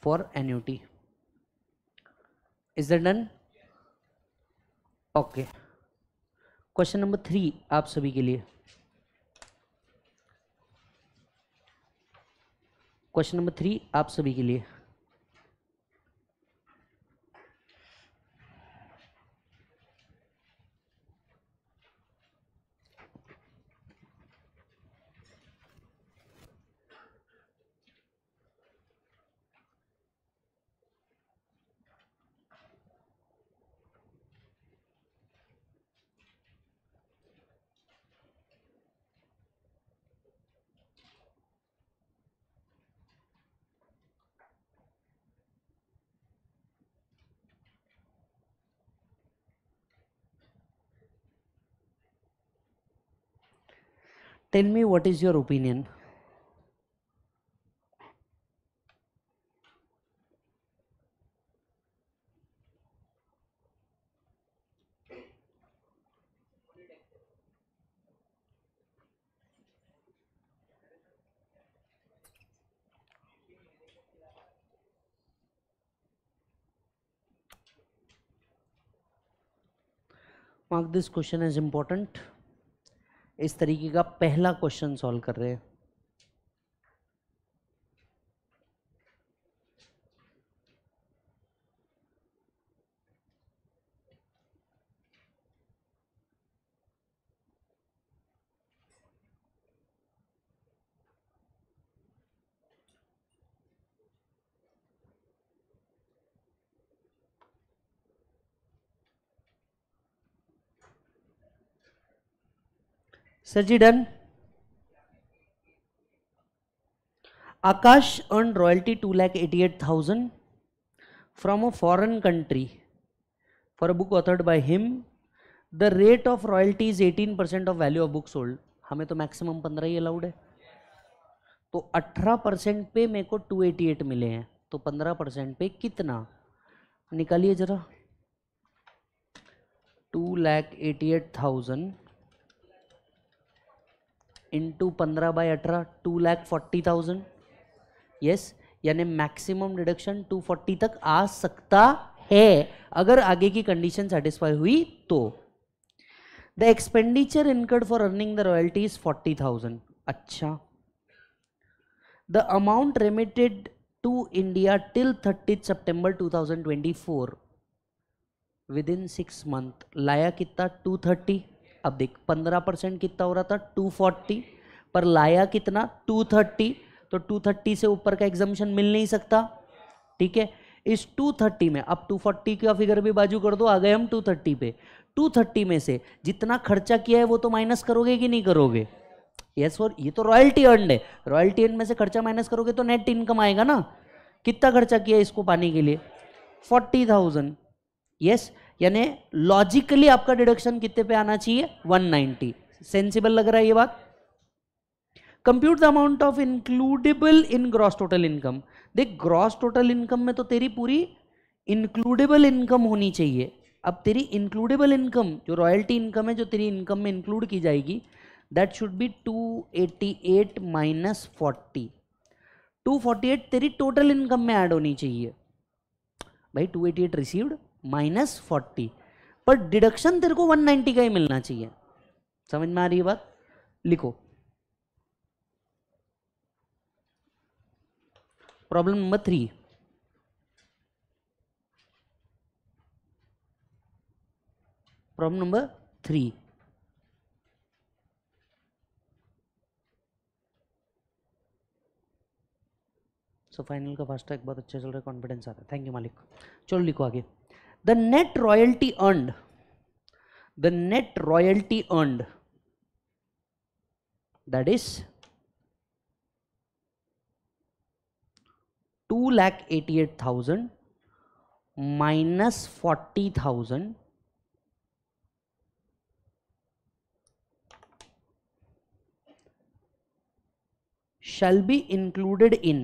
for annuity. Is that done? Okay. Question number three आप सभी के लिए क्वेश्चन नंबर थ्री आप सभी के लिए tell me what is your opinion mark this question as important इस तरीके का पहला क्वेश्चन सॉल्व कर रहे हैं sir ji done Akash earn royalty two lakh eighty eight thousand from a foreign country for a book authored by him the rate of royalty is eighteen percent of value of book sold हमें तो maximum पंद्रह ही allowed है तो अठारह percent पे मेरे को to eighty eight मिले हैं तो पंद्रह परसेंट पे कितना निकालिए जरा two lakh eighty eight thousand into पंद्रह बाई अठारह two lakh forty thousand yes यानी मैक्सिमम डिडक्शन टू फोर्टी तक आ सकता है अगर आगे की कंडीशन सेटिस्फाई हुई तो the expenditure incurred for earning the royalty is forty thousand अच्छा the amount remitted to India till thirty twenty four within six month लाया कितना टू थर्टी अब देख पंद्रह परसेंट कितना हो रहा था टू फोर्टी पर लाया कितना टू थर्टी तो टू थर्टी से ऊपर का एग्जामेशन मिल नहीं सकता ठीक है इस टू थर्टी में अब टू फोर्टी का फिगर भी बाजू कर दो आ गए हम टू थर्टी पे टू थर्टी में से जितना खर्चा किया है वो तो माइनस करोगे कि नहीं करोगे यस और ये तो रॉयल्टी अर्न है रॉयल्टी अर्न में से खर्चा माइनस करोगे तो नेट इनकम आएगा ना कितना खर्चा किया इसको पाने के लिए फोर्टी थाउजेंड यस यानी लॉजिकली आपका डिडक्शन कितने पे आना चाहिए 190 सेंसिबल लग रहा है ये बात compute the amount of includable in gross total income देख ग्रॉस टोटल इनकम में तो तेरी पूरी इंक्लूडेबल इनकम होनी चाहिए अब तेरी इंक्लूडेबल इनकम जो रॉयल्टी इनकम है जो तेरी इनकम में इंक्लूड की जाएगी that should be 288 minus forty 248 तेरी टोटल इनकम में ऐड होनी चाहिए भाई 288 रिसीव्ड माइनस फोर्टी पर डिडक्शन तेरे को 190 का ही मिलना चाहिए समझ में आ रही है बात लिखो problem number three problem number three so final का फास्ट ट्रैक बहुत अच्छा चल रहा है कॉन्फिडेंस आ रहा है थैंक यू मालिक चलो लिखो आगे the net royalty earned the net royalty earned that is 2 lakh 88000 minus 40000 shall be included in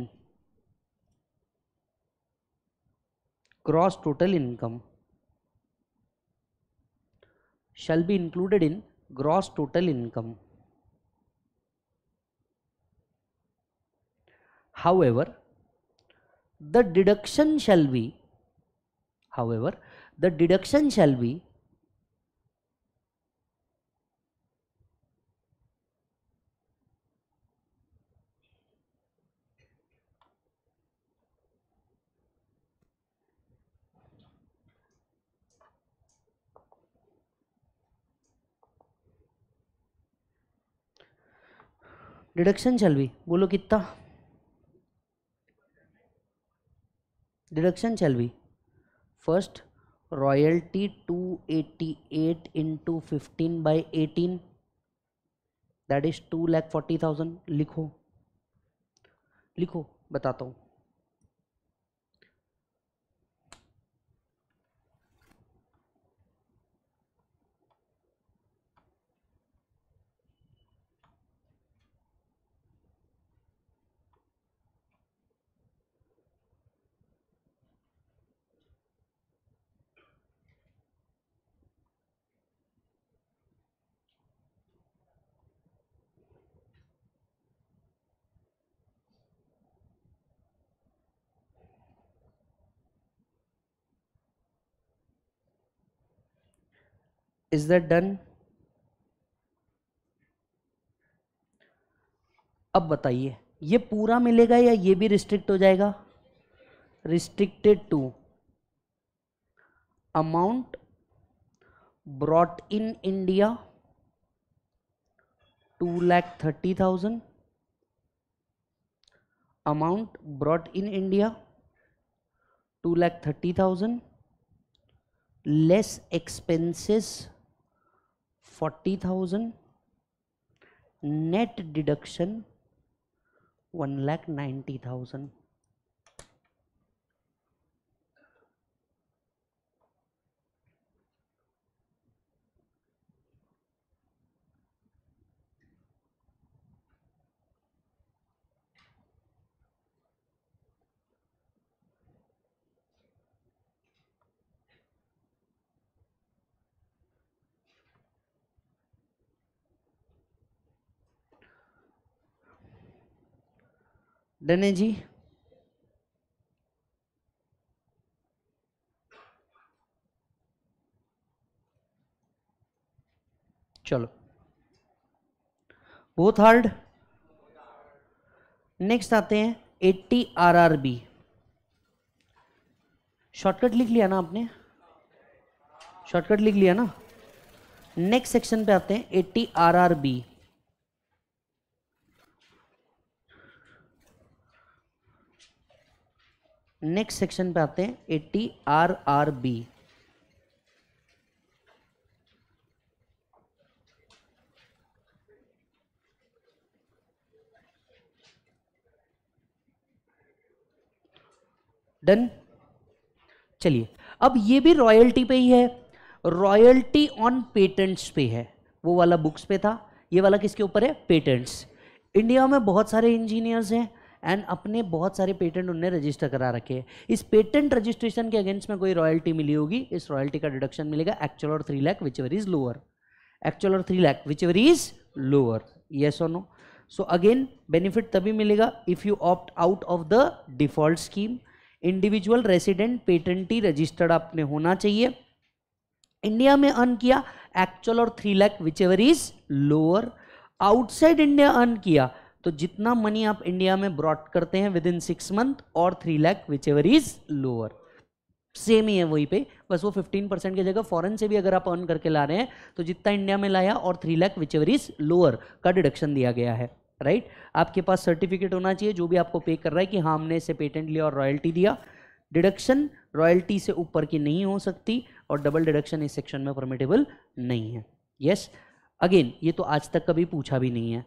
gross total income shall be included in gross total income. However, the deduction shall be, however, the deduction shall be deduction चल भी बोलो कितना deduction चल भी first royalty two eighty eight into fifteen by eighteen that is two lakh forty thousand लिखो लिखो बताता हूँ is that done अब बताइए ये पूरा मिलेगा या ये भी रिस्ट्रिक्ट हो जाएगा restricted to amount brought in India two lakh thirty thousand amount brought in India two lakh thirty thousand less expenses 40000 net deduction 1 lakh 90000 done है जी चलो वो थर्ड नेक्स्ट आते हैं eighty R R B shortcut लिख लिया ना आपने शॉर्टकट लिख लिया ना नेक्स्ट सेक्शन पे आते हैं eighty R R B next section पे आते हैं eighty R R B done चलिए अब ये भी रॉयल्टी पे ही है रॉयल्टी ऑन पेटेंट्स पे है वो वाला बुक्स पे था ये वाला किसके ऊपर है पेटेंट्स इंडिया में बहुत सारे इंजीनियर्स हैं एंड अपने बहुत सारे पेटेंट उनने रजिस्टर करा रखे हैं इस पेटेंट रजिस्ट्रेशन के अगेंस्ट में कोई रॉयल्टी मिली होगी इस रॉयल्टी का डिडक्शन मिलेगा एक्चुअल और three lakh whichever is lower actual और three lakh whichever is lower yes और नो सो अगेन बेनिफिट तभी मिलेगा if you opt out of the default scheme individual resident patentee registered आपने होना चाहिए इंडिया में अर्न किया एक्चुअल और three lakh whichever is lower outside India earn किया तो जितना मनी आप इंडिया में ब्रॉड करते हैं विद इन सिक्स मंथ और three lakh whichever is lower same ही है वही पे बस वो 15 परसेंट की जगह फॉरेन से भी अगर आप अर्न करके ला रहे हैं तो जितना इंडिया में लाया or three lakh whichever is lower का डिडक्शन दिया गया है राइट आपके पास सर्टिफिकेट होना चाहिए जो भी आपको पे कर रहा है कि हाँ हमने इसे पेटेंट लिया और रॉयल्टी दिया डिडक्शन रॉयल्टी से ऊपर की नहीं हो सकती और डबल डिडक्शन इस सेक्शन में परमिटेबल नहीं है यस yes? अगेन ये तो आज तक कभी पूछा भी नहीं है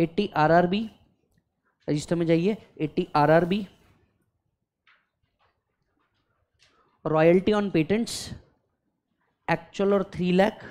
eighty R R B register में जाइए eighty R R B royalty on patents actual और थ्री लैख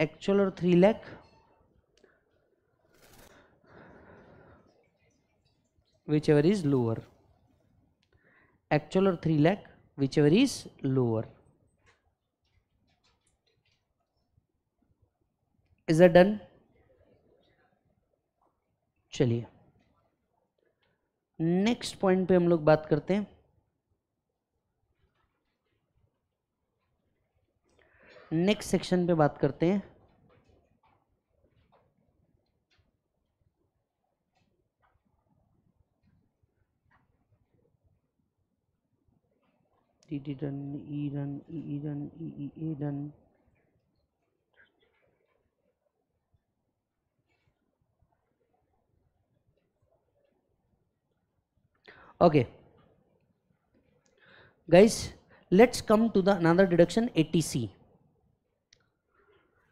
एक्चुअल और three lakh whichever is lower actual और three lakh whichever is lower is a done चलिए नेक्स्ट पॉइंट पे हम लोग बात करते हैं नेक्स्ट सेक्शन पे बात करते हैं D did run, E run, E E run, E E A run. Okay, guys, let's come to the another deduction ATC.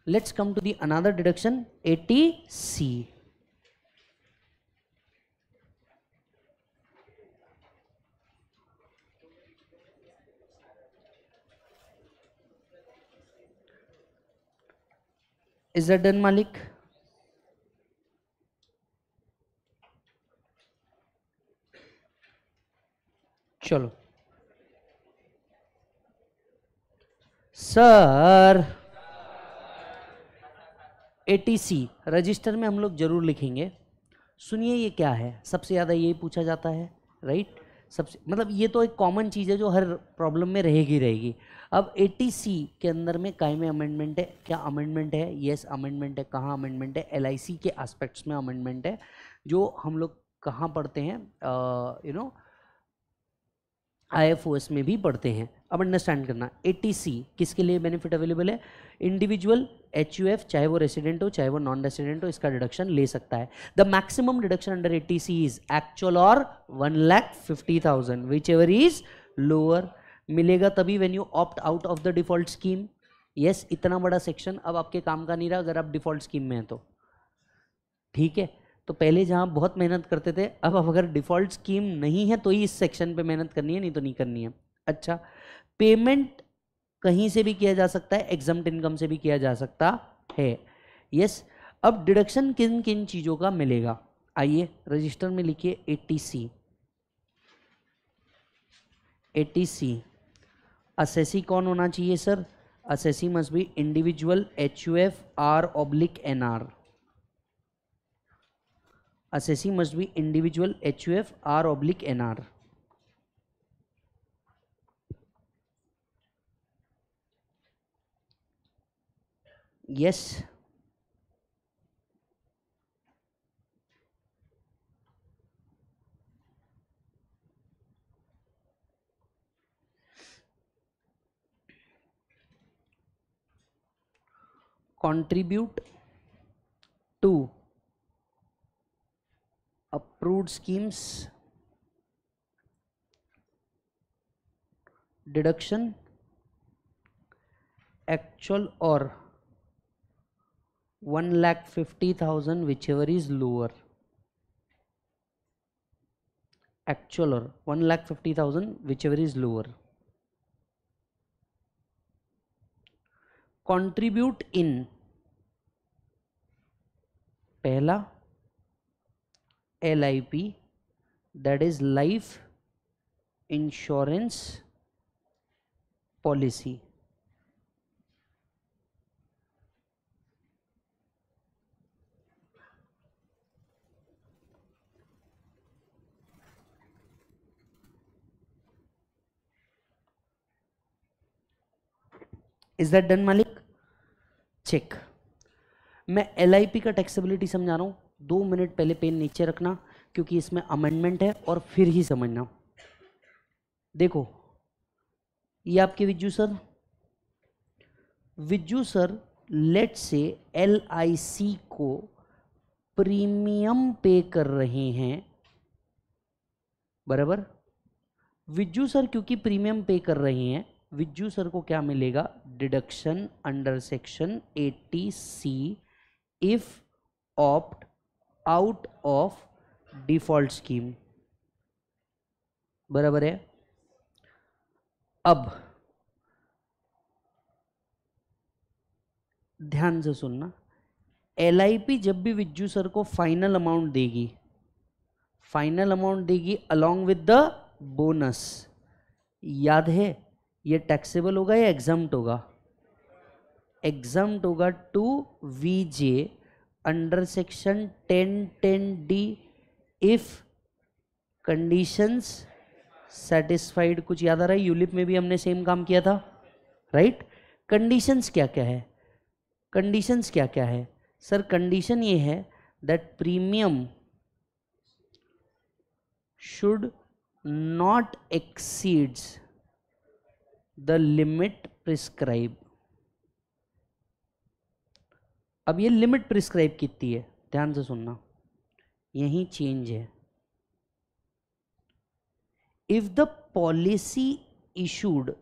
Let's come to the another deduction ATC. is मालिक done malik चलो sir eighty C register में हम लोग जरूर लिखेंगे सुनिए ये क्या है सबसे ज़्यादा यही पूछा जाता है राइट सबसे मतलब ये तो एक कॉमन चीज़ है जो हर प्रॉब्लम में रहेगी रहेगी अब ए के अंदर में काय में अमेंडमेंट है क्या अमेंडमेंट है येस अमेंडमेंट है कहाँ अमेंडमेंट है एल के एस्पेक्ट्स में अमेंडमेंट है जो हम लोग कहाँ पढ़ते हैं यू नो आई में भी पढ़ते हैं अब अंडरस्टैंड करना ए किसके लिए बेनिफिट अवेलेबल है इंडिविजुअल एच चाहे वो रेसिडेंट हो चाहे वो नॉन रेसिडेंट हो इसका डिडक्शन ले सकता है the maximum deduction under A is actual और one lakh fifty thousand whichever is lower मिलेगा तभी when you opt out of the default scheme yes इतना बड़ा सेक्शन अब आपके काम का नहीं रहा अगर आप डिफॉल्ट स्कीम में हैं तो ठीक है तो पहले जहाँ बहुत मेहनत करते थे अब अगर डिफ़ॉल्ट स्कीम नहीं है तो ही इस सेक्शन पे मेहनत करनी है नहीं तो नहीं करनी है अच्छा पेमेंट कहीं से भी किया जा सकता है एग्जाम इनकम से भी किया जा सकता है यस अब डिडक्शन किन किन चीज़ों का मिलेगा आइए रजिस्टर में लिखिए T C T C assessee कौन होना चाहिए sir assessee must be individual H U F R oblique N R assessee must be individual H U F R oblique N R yes contribute to approved schemes deduction actual or 1 lakh 50000 whichever is lower actual or 1 lakh 50000 whichever is lower contribute इन पहला L I P that is life insurance policy Is that done, Malik? Check मैं L का taxability समझा रहा हूँ दो minute पहले pen नीचे रखना क्योंकि इसमें अमेंडमेंट है और फिर ही समझना देखो ये आपके Vijju sir Vijju sir let's say L को प्रीमियम पे कर रहे हैं बराबर विज्जू सर क्योंकि प्रीमियम पे कर रहे हैं विज्जू सर को क्या मिलेगा deduction under section 80 C if opt out of default scheme बराबर है अब ध्यान से सुनना एल जब भी विज्जू सर को फाइनल अमाउंट देगी फाइनल अमाउंट देगी अलोंग विद द बोनस याद है ये टैक्सेबल होगा या एग्जाम होगा एग्जाम्प्ट होगा टू वी जे under section ten ten D if conditions satisfied कुछ याद आ रहा है यूलिप में भी हमने सेम काम किया था राइट कंडीशंस क्या क्या है कंडीशंस क्या क्या है सर कंडीशन ये है that premium should not exceeds the limit prescribe अब ये लिमिट प्रिस्क्राइब कितनी है ध्यान से सुनना यही चेंज है if the policy issued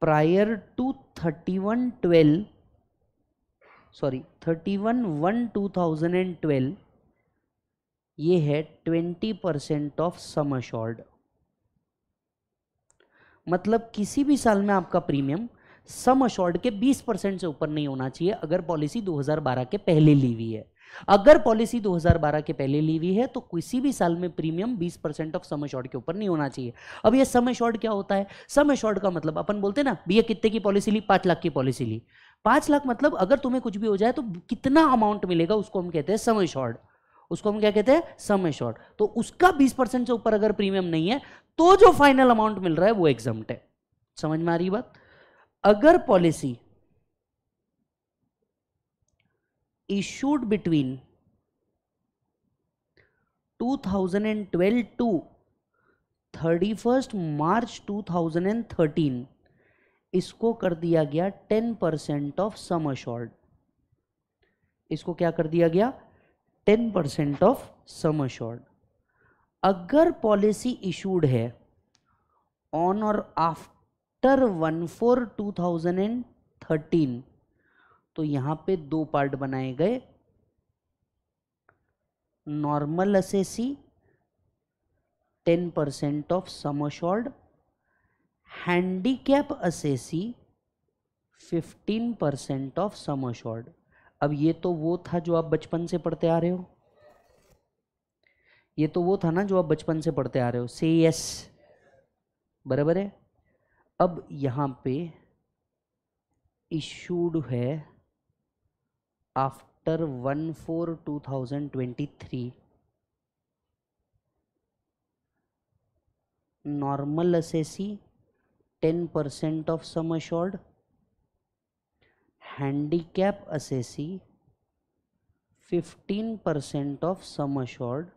prior to thirty one twelve sorry thousand and twelve ये है twenty percent of sum assured मतलब किसी भी साल में आपका प्रीमियम सम अशोर्ड के 20 परसेंट से ऊपर नहीं होना चाहिए अगर पॉलिसी 2012 के पहले ली हुई है अगर पॉलिसी 2012 के पहले ली हुई है तो किसी भी साल में premium 20 percent of sum assured के ऊपर नहीं होना चाहिए अब यह सम अशोर्ड क्या होता है सम अशोर्ड का मतलब अपन बोलते ना भैया कितने की पॉलिसी ली पांच लाख की पॉलिसी ली पांच लाख मतलब अगर तुम्हें कुछ भी हो जाए तो कितना अमाउंट मिलेगा उसको हम कहते हैं सम अशोर्ड उसको हम क्या कहते हैं सम एश्योर्ड तो उसका 20 परसेंट से ऊपर अगर प्रीमियम नहीं है तो जो फाइनल अमाउंट मिल रहा है वो एग्जाम है समझ में आ रही बात अगर policy issued between 2012 to 31 March 2013 इसको कर दिया गया 10 परसेंट ऑफ सम अशॉर्ड इसको क्या कर दिया गया 10 परसेंट ऑफ सम अशॉर्ड अगर पॉलिसी इशूड है on or after one four two thousand and thirteen तो यहाँ पे दो पार्ट बनाए गए normal assessee ten percent of sum assured handicap assessee fifteen percent of sum assured अब ये तो वो था जो आप बचपन से पढ़ते आ रहे हो ये तो वो था ना जो आप बचपन से पढ़ते आ रहे हो से यस बराबर है अब यहाँ पे इशूड है after one four two thousand twenty three normal assessee ten percent of sum assured handicap assessee fifteen percent of sum assured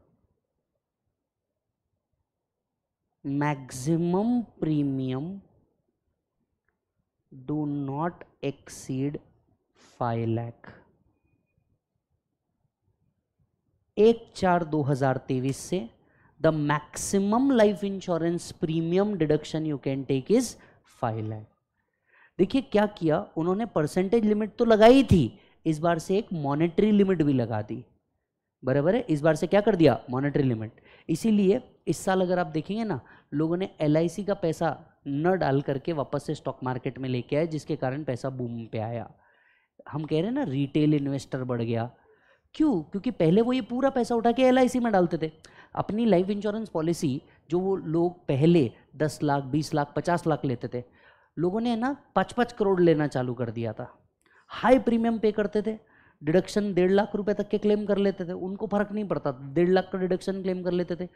maximum premium do not exceed 5 lakh एक चार दो हजार तेईस से the maximum life insurance premium deduction you can take is five lakh देखिए क्या किया उन्होंने परसेंटेज लिमिट तो लगाई थी इस बार से एक मॉनेटरी लिमिट भी लगा दी बराबर है इस बार से क्या कर दिया मॉनेटरी लिमिट इसीलिए इस साल अगर आप देखेंगे ना लोगों ने एल का पैसा न डाल करके वापस से स्टॉक मार्केट में लेके आए जिसके कारण पैसा बूम पे आया हम कह रहे हैं ना रिटेल इन्वेस्टर बढ़ गया क्यों क्योंकि पहले वो ये पूरा पैसा उठा के एल में डालते थे अपनी लाइफ इंश्योरेंस पॉलिसी जो वो लोग पहले दस लाख बीस लाख पचास लाख लेते थे लोगों ने ना पाँच पाँच करोड़ लेना चालू कर दिया था हाई प्रीमियम पे करते थे डिडक्शन डेढ़ लाख रुपए तक के क्लेम कर लेते थे उनको फर्क नहीं पड़ता डेढ़ लाख का डिडक्शन क्लेम कर लेते थे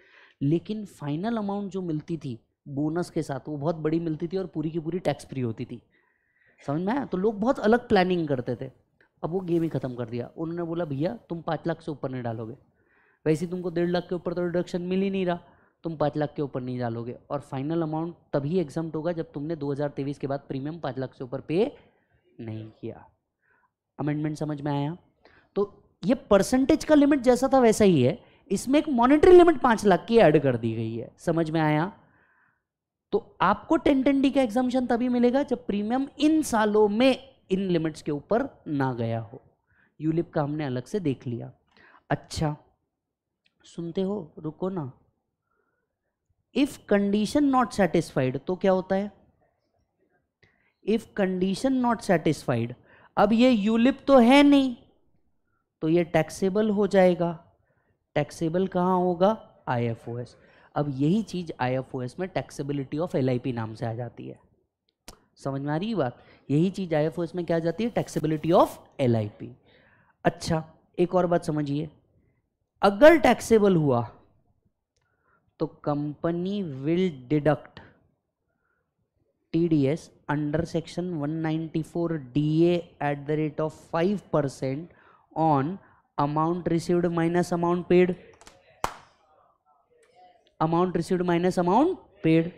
लेकिन फाइनल अमाउंट जो मिलती थी बोनस के साथ वो बहुत बड़ी मिलती थी और पूरी की पूरी टैक्स फ्री होती थी समझ में आया तो लोग बहुत अलग प्लानिंग करते थे अब वो गेम ही ख़त्म कर दिया उन्होंने बोला भैया तुम पाँच लाख से ऊपर नहीं डालोगे वैसे तुमको डेढ़ लाख के ऊपर तो रिडक्शन मिल ही नहीं रहा तुम पाँच लाख के ऊपर नहीं डालोगे और फाइनल अमाउंट तभी एग्जाम होगा जब तुमने दो के बाद प्रीमियम पाँच लाख से ऊपर पे नहीं किया अमेंडमेंट समझ में आया तो ये परसेंटेज का लिमिट जैसा था वैसा ही है इसमें एक मॉनेटरी लिमिट पांच लाख की ऐड कर दी गई है समझ में आया तो आपको टेन टेन डी का एग्जामेशन तभी मिलेगा जब प्रीमियम इन सालों में इन लिमिट्स के ऊपर ना गया हो यूलिप का हमने अलग से देख लिया अच्छा सुनते हो रुको ना इफ कंडीशन नॉट सेटिस्फाइड तो क्या होता है इफ कंडीशन नॉट सेटिस्फाइड अब ये यूलिप तो है नहीं तो ये टैक्सेबल हो जाएगा टैक्सेबल कहाँ होगा आईएफओएस अब यही चीज़ आईएफओएस में टैक्सेबिलिटी ऑफ एलआईपी नाम से आ जाती है समझ में आ रही बात यही चीज़ आईएफओएस में क्या आ जाती है टैक्सेबिलिटी ऑफ एलआईपी अच्छा एक और बात समझिए अगर टैक्सेबल हुआ तो company will deduct TDS under section 194 DA at the rate of 5 percent on amount received minus amount paid amount received minus amount paid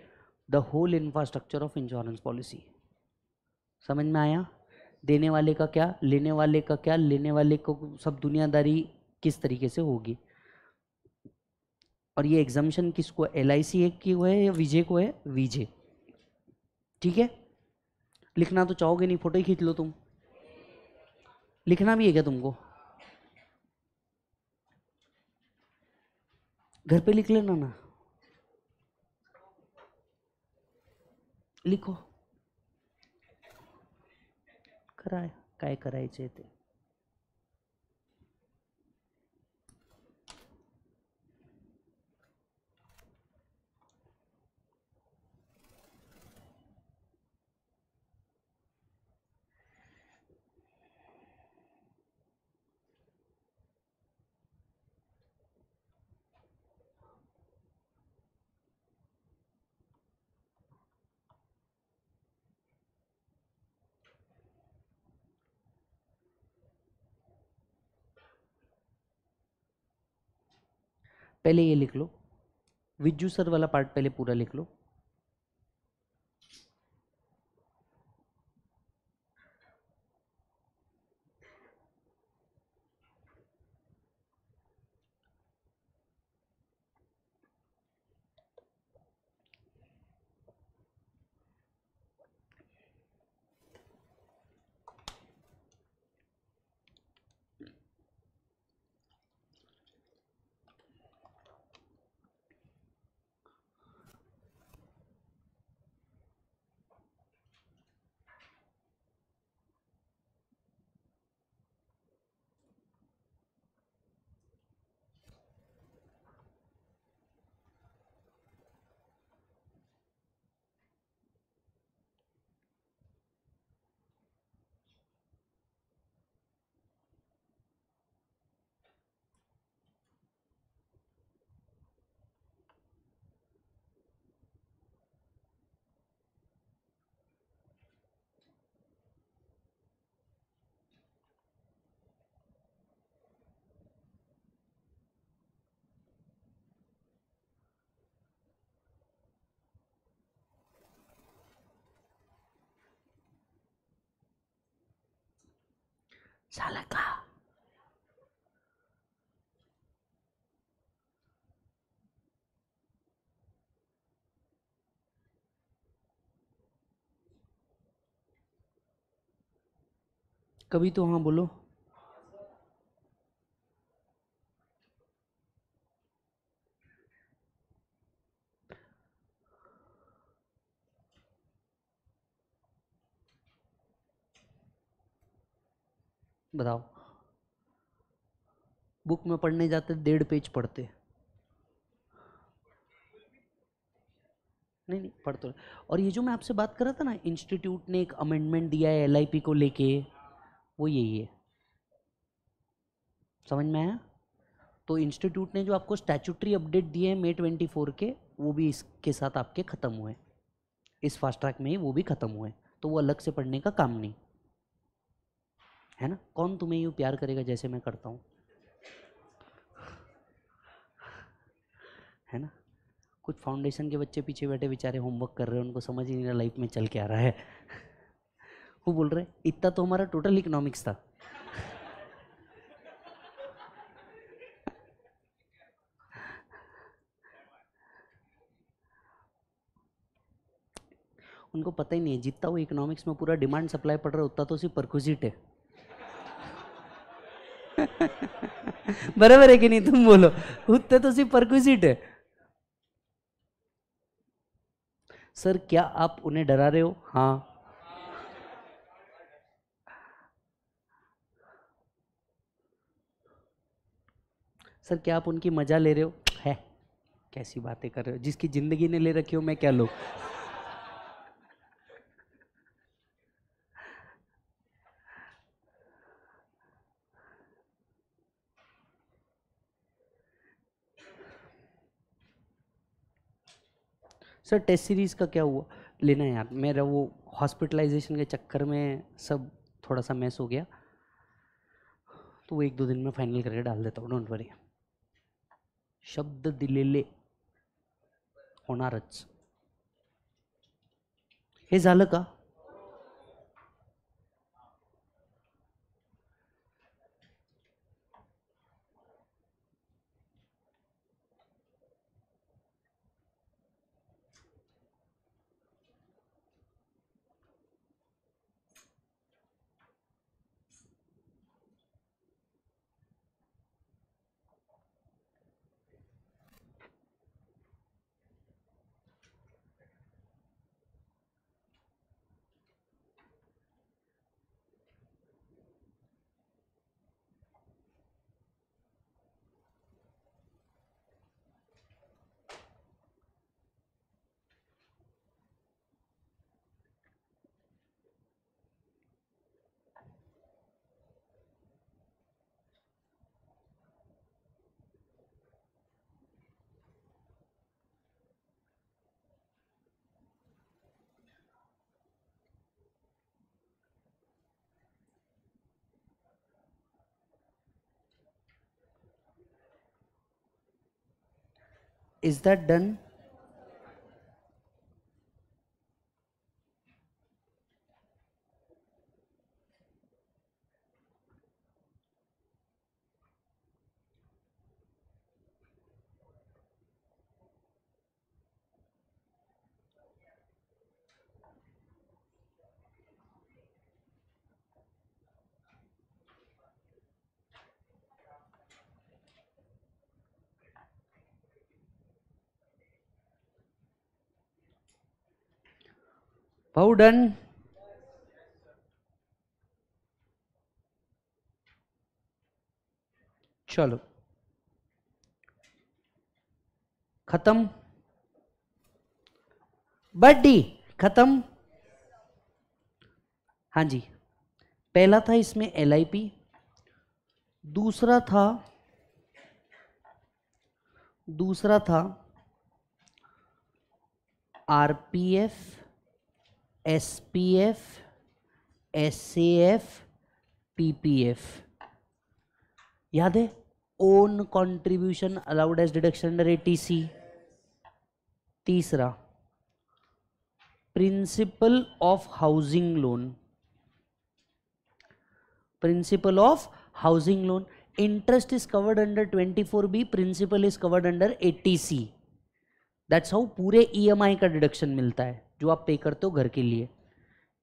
the whole infrastructure of insurance policy समझ में आया देने वाले का क्या लेने वाले का क्या लेने वाले को सब दुनियादारी किस तरीके से होगी और ये एग्जामेशन किसको एल आई सी की है या विजय को है विजय ठीक है लिखना तो चाहोगे नहीं फोटो ही खींच लो तुम लिखना भी है क्या तुमको घर पे लिख लेना ना लिखो करा काय करायचे ते पहले ये लिख लो विज्जू सर वाला पार्ट पहले पूरा लिख लो कभी तो हाँ बोलो बताओ बुक में पढ़ने जाते डेढ़ पेज पढ़ते नहीं नहीं पढ़ तो और ये जो मैं आपसे बात कर रहा था ना इंस्टीट्यूट ने एक अमेंडमेंट दिया है एलआईपी को लेके वो यही है समझ में आया तो इंस्टीट्यूट ने जो आपको स्टैचूटरी अपडेट दिए हैं मे ट्वेंटी फोर के वो भी इसके साथ आपके ख़त्म हुए इस फास्ट ट्रैक में ही वो भी ख़त्म हुए तो वो अलग से पढ़ने का काम नहीं है ना कौन तुम्हें यूँ प्यार करेगा जैसे मैं करता हूँ है ना कुछ फाउंडेशन के बच्चे पीछे बैठे बेचारे होमवर्क कर रहे हैं उनको समझ ही नहीं रहा लाइफ में चल के आ रहा है वो बोल रहे इतना तो हमारा टोटल इकोनॉमिक्स था उनको पता ही नहीं है जितना वो इकोनॉमिक्स में पूरा डिमांड सप्लाई पड़ रहा है उतना तो सिर्फ परकुजिट है बराबर है कि नहीं तुम बोलो उत्तर तो सिर्फ परक्विजिट है सर क्या आप उन्हें डरा रहे हो हाँ सर क्या आप उनकी मजा ले रहे हो है कैसी बातें कर रहे हो जिसकी जिंदगी ने ले रखी हो मैं क्या लू सर टेस्ट सीरीज़ का क्या हुआ लेना यार मेरा वो हॉस्पिटलाइजेशन के चक्कर में सब थोड़ा सा मैस हो गया तो वो एक दो दिन में फाइनल करके डाल देता हूँ डोंट वरी शब्द दिलेले होणारच हे झालं का is that done Bow चलो खत्म बड्डी खत्म हाँ जी पहला था इसमें एल दूसरा था दूसरा था RPF S P F S A F P P F याद है own contribution allowed as deduction under eighty C तीसरा principal of housing loan principal of housing loan interest is covered under twenty four B principal is covered under eighty C that's how पूरे E M आई का deduction मिलता है जो आप पे करते हो घर के लिए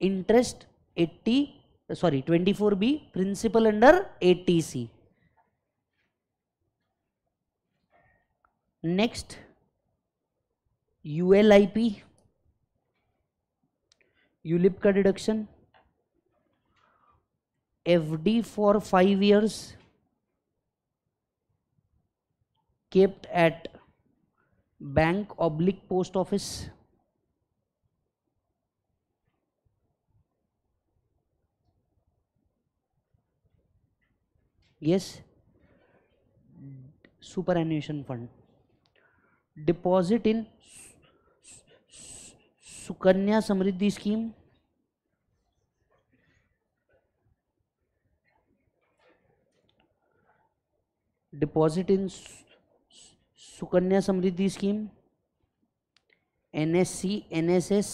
interest 80 sorry 24 B principal under eighty C next ULIP ULIP का deduction FD for five years kept at bank oblique post office yes superannuation fund deposit in sukanya samriddhi scheme deposit in sukanya samriddhi scheme nsc nss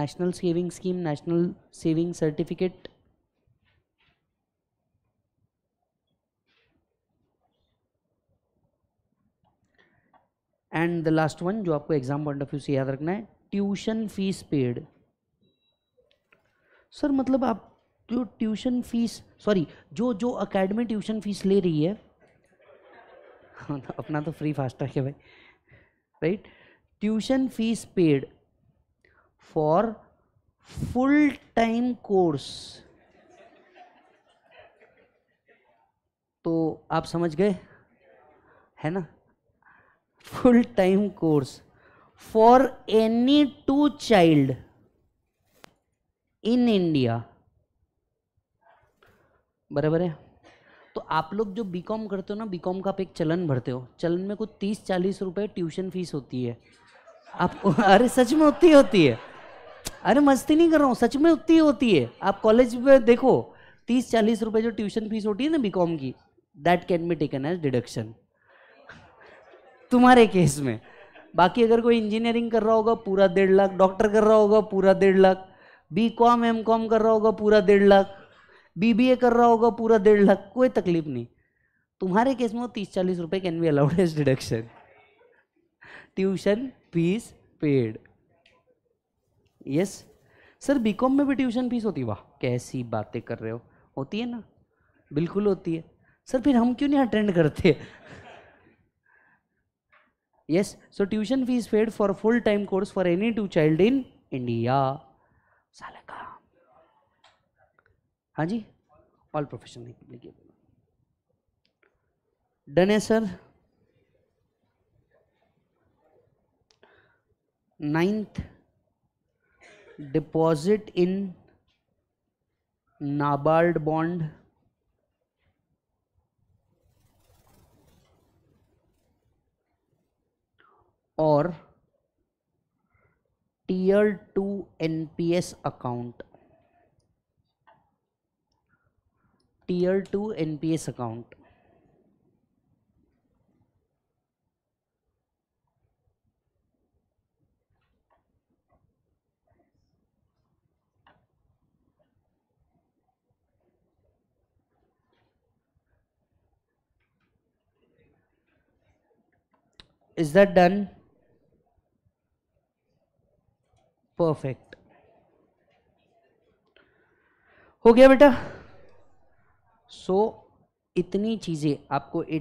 national saving scheme national saving certificate and the last one जो आपको exam point of view से याद रखना है tuition fees paid sir मतलब आप जो tuition fees sorry जो जो अकेडमी ट्यूशन फीस ले रही है हाँ अपना तो फ्री फास्ट है भाई right tuition fees paid for full time course तो आप समझ गए है ना full time course for any two child in India बराबर है तो आप लोग जो बीकॉम करते हो ना बीकॉम का आप एक चलन भरते हो चलन में कुछ तीस चालीस रुपए ट्यूशन फीस होती है आप अरे सच में उतनी होती है अरे मस्ती नहीं कर रहा हूँ सच में उतनी होती है आप कॉलेज में देखो तीस चालीस रुपए जो ट्यूशन फीस होती है ना बीकॉम की that can be taken as deduction तुम्हारे केस में बाकी अगर कोई इंजीनियरिंग कर रहा होगा पूरा डेढ़ लाख डॉक्टर कर रहा होगा पूरा डेढ़ lakh B Com M Com कर रहा होगा पूरा डेढ़ लाख बी बी ए कर रहा होगा पूरा डेढ़ लाख कोई तकलीफ नहीं तुम्हारे केस में वो तीस चालीस रुपए can be allowed as deduction tuition fees paid yes sir BCom में भी ट्यूशन फीस होती वाह कैसी बातें कर रहे हो होती है ना बिल्कुल होती है सर फिर हम क्यों नहीं अटेंड करते yes so tuition fee is paid for full time course for any two child in india salaka हाँ जी ऑल प्रोफेशन लिखिए डन है sir ninth deposit in NABARD bond or tier 2 NPS account tier 2 NPS account is that done perfect हो गया बेटा सो so, इतनी चीज़ें आपको ए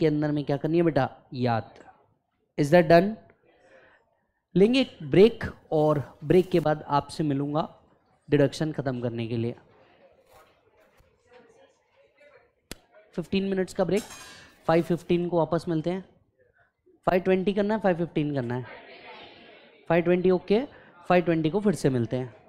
के अंदर में क्या करनी है बेटा याद इज दैट डन लेंगे एक ब्रेक और ब्रेक के बाद आपसे मिलूंगा डिडक्शन ख़त्म करने के लिए 15 मिनट्स का ब्रेक 5:15 को वापस मिलते हैं 5:20 करना है 5:15 करना है 5:20 ओके okay. फाइव ट्वेंटी को फिर से मिलते हैं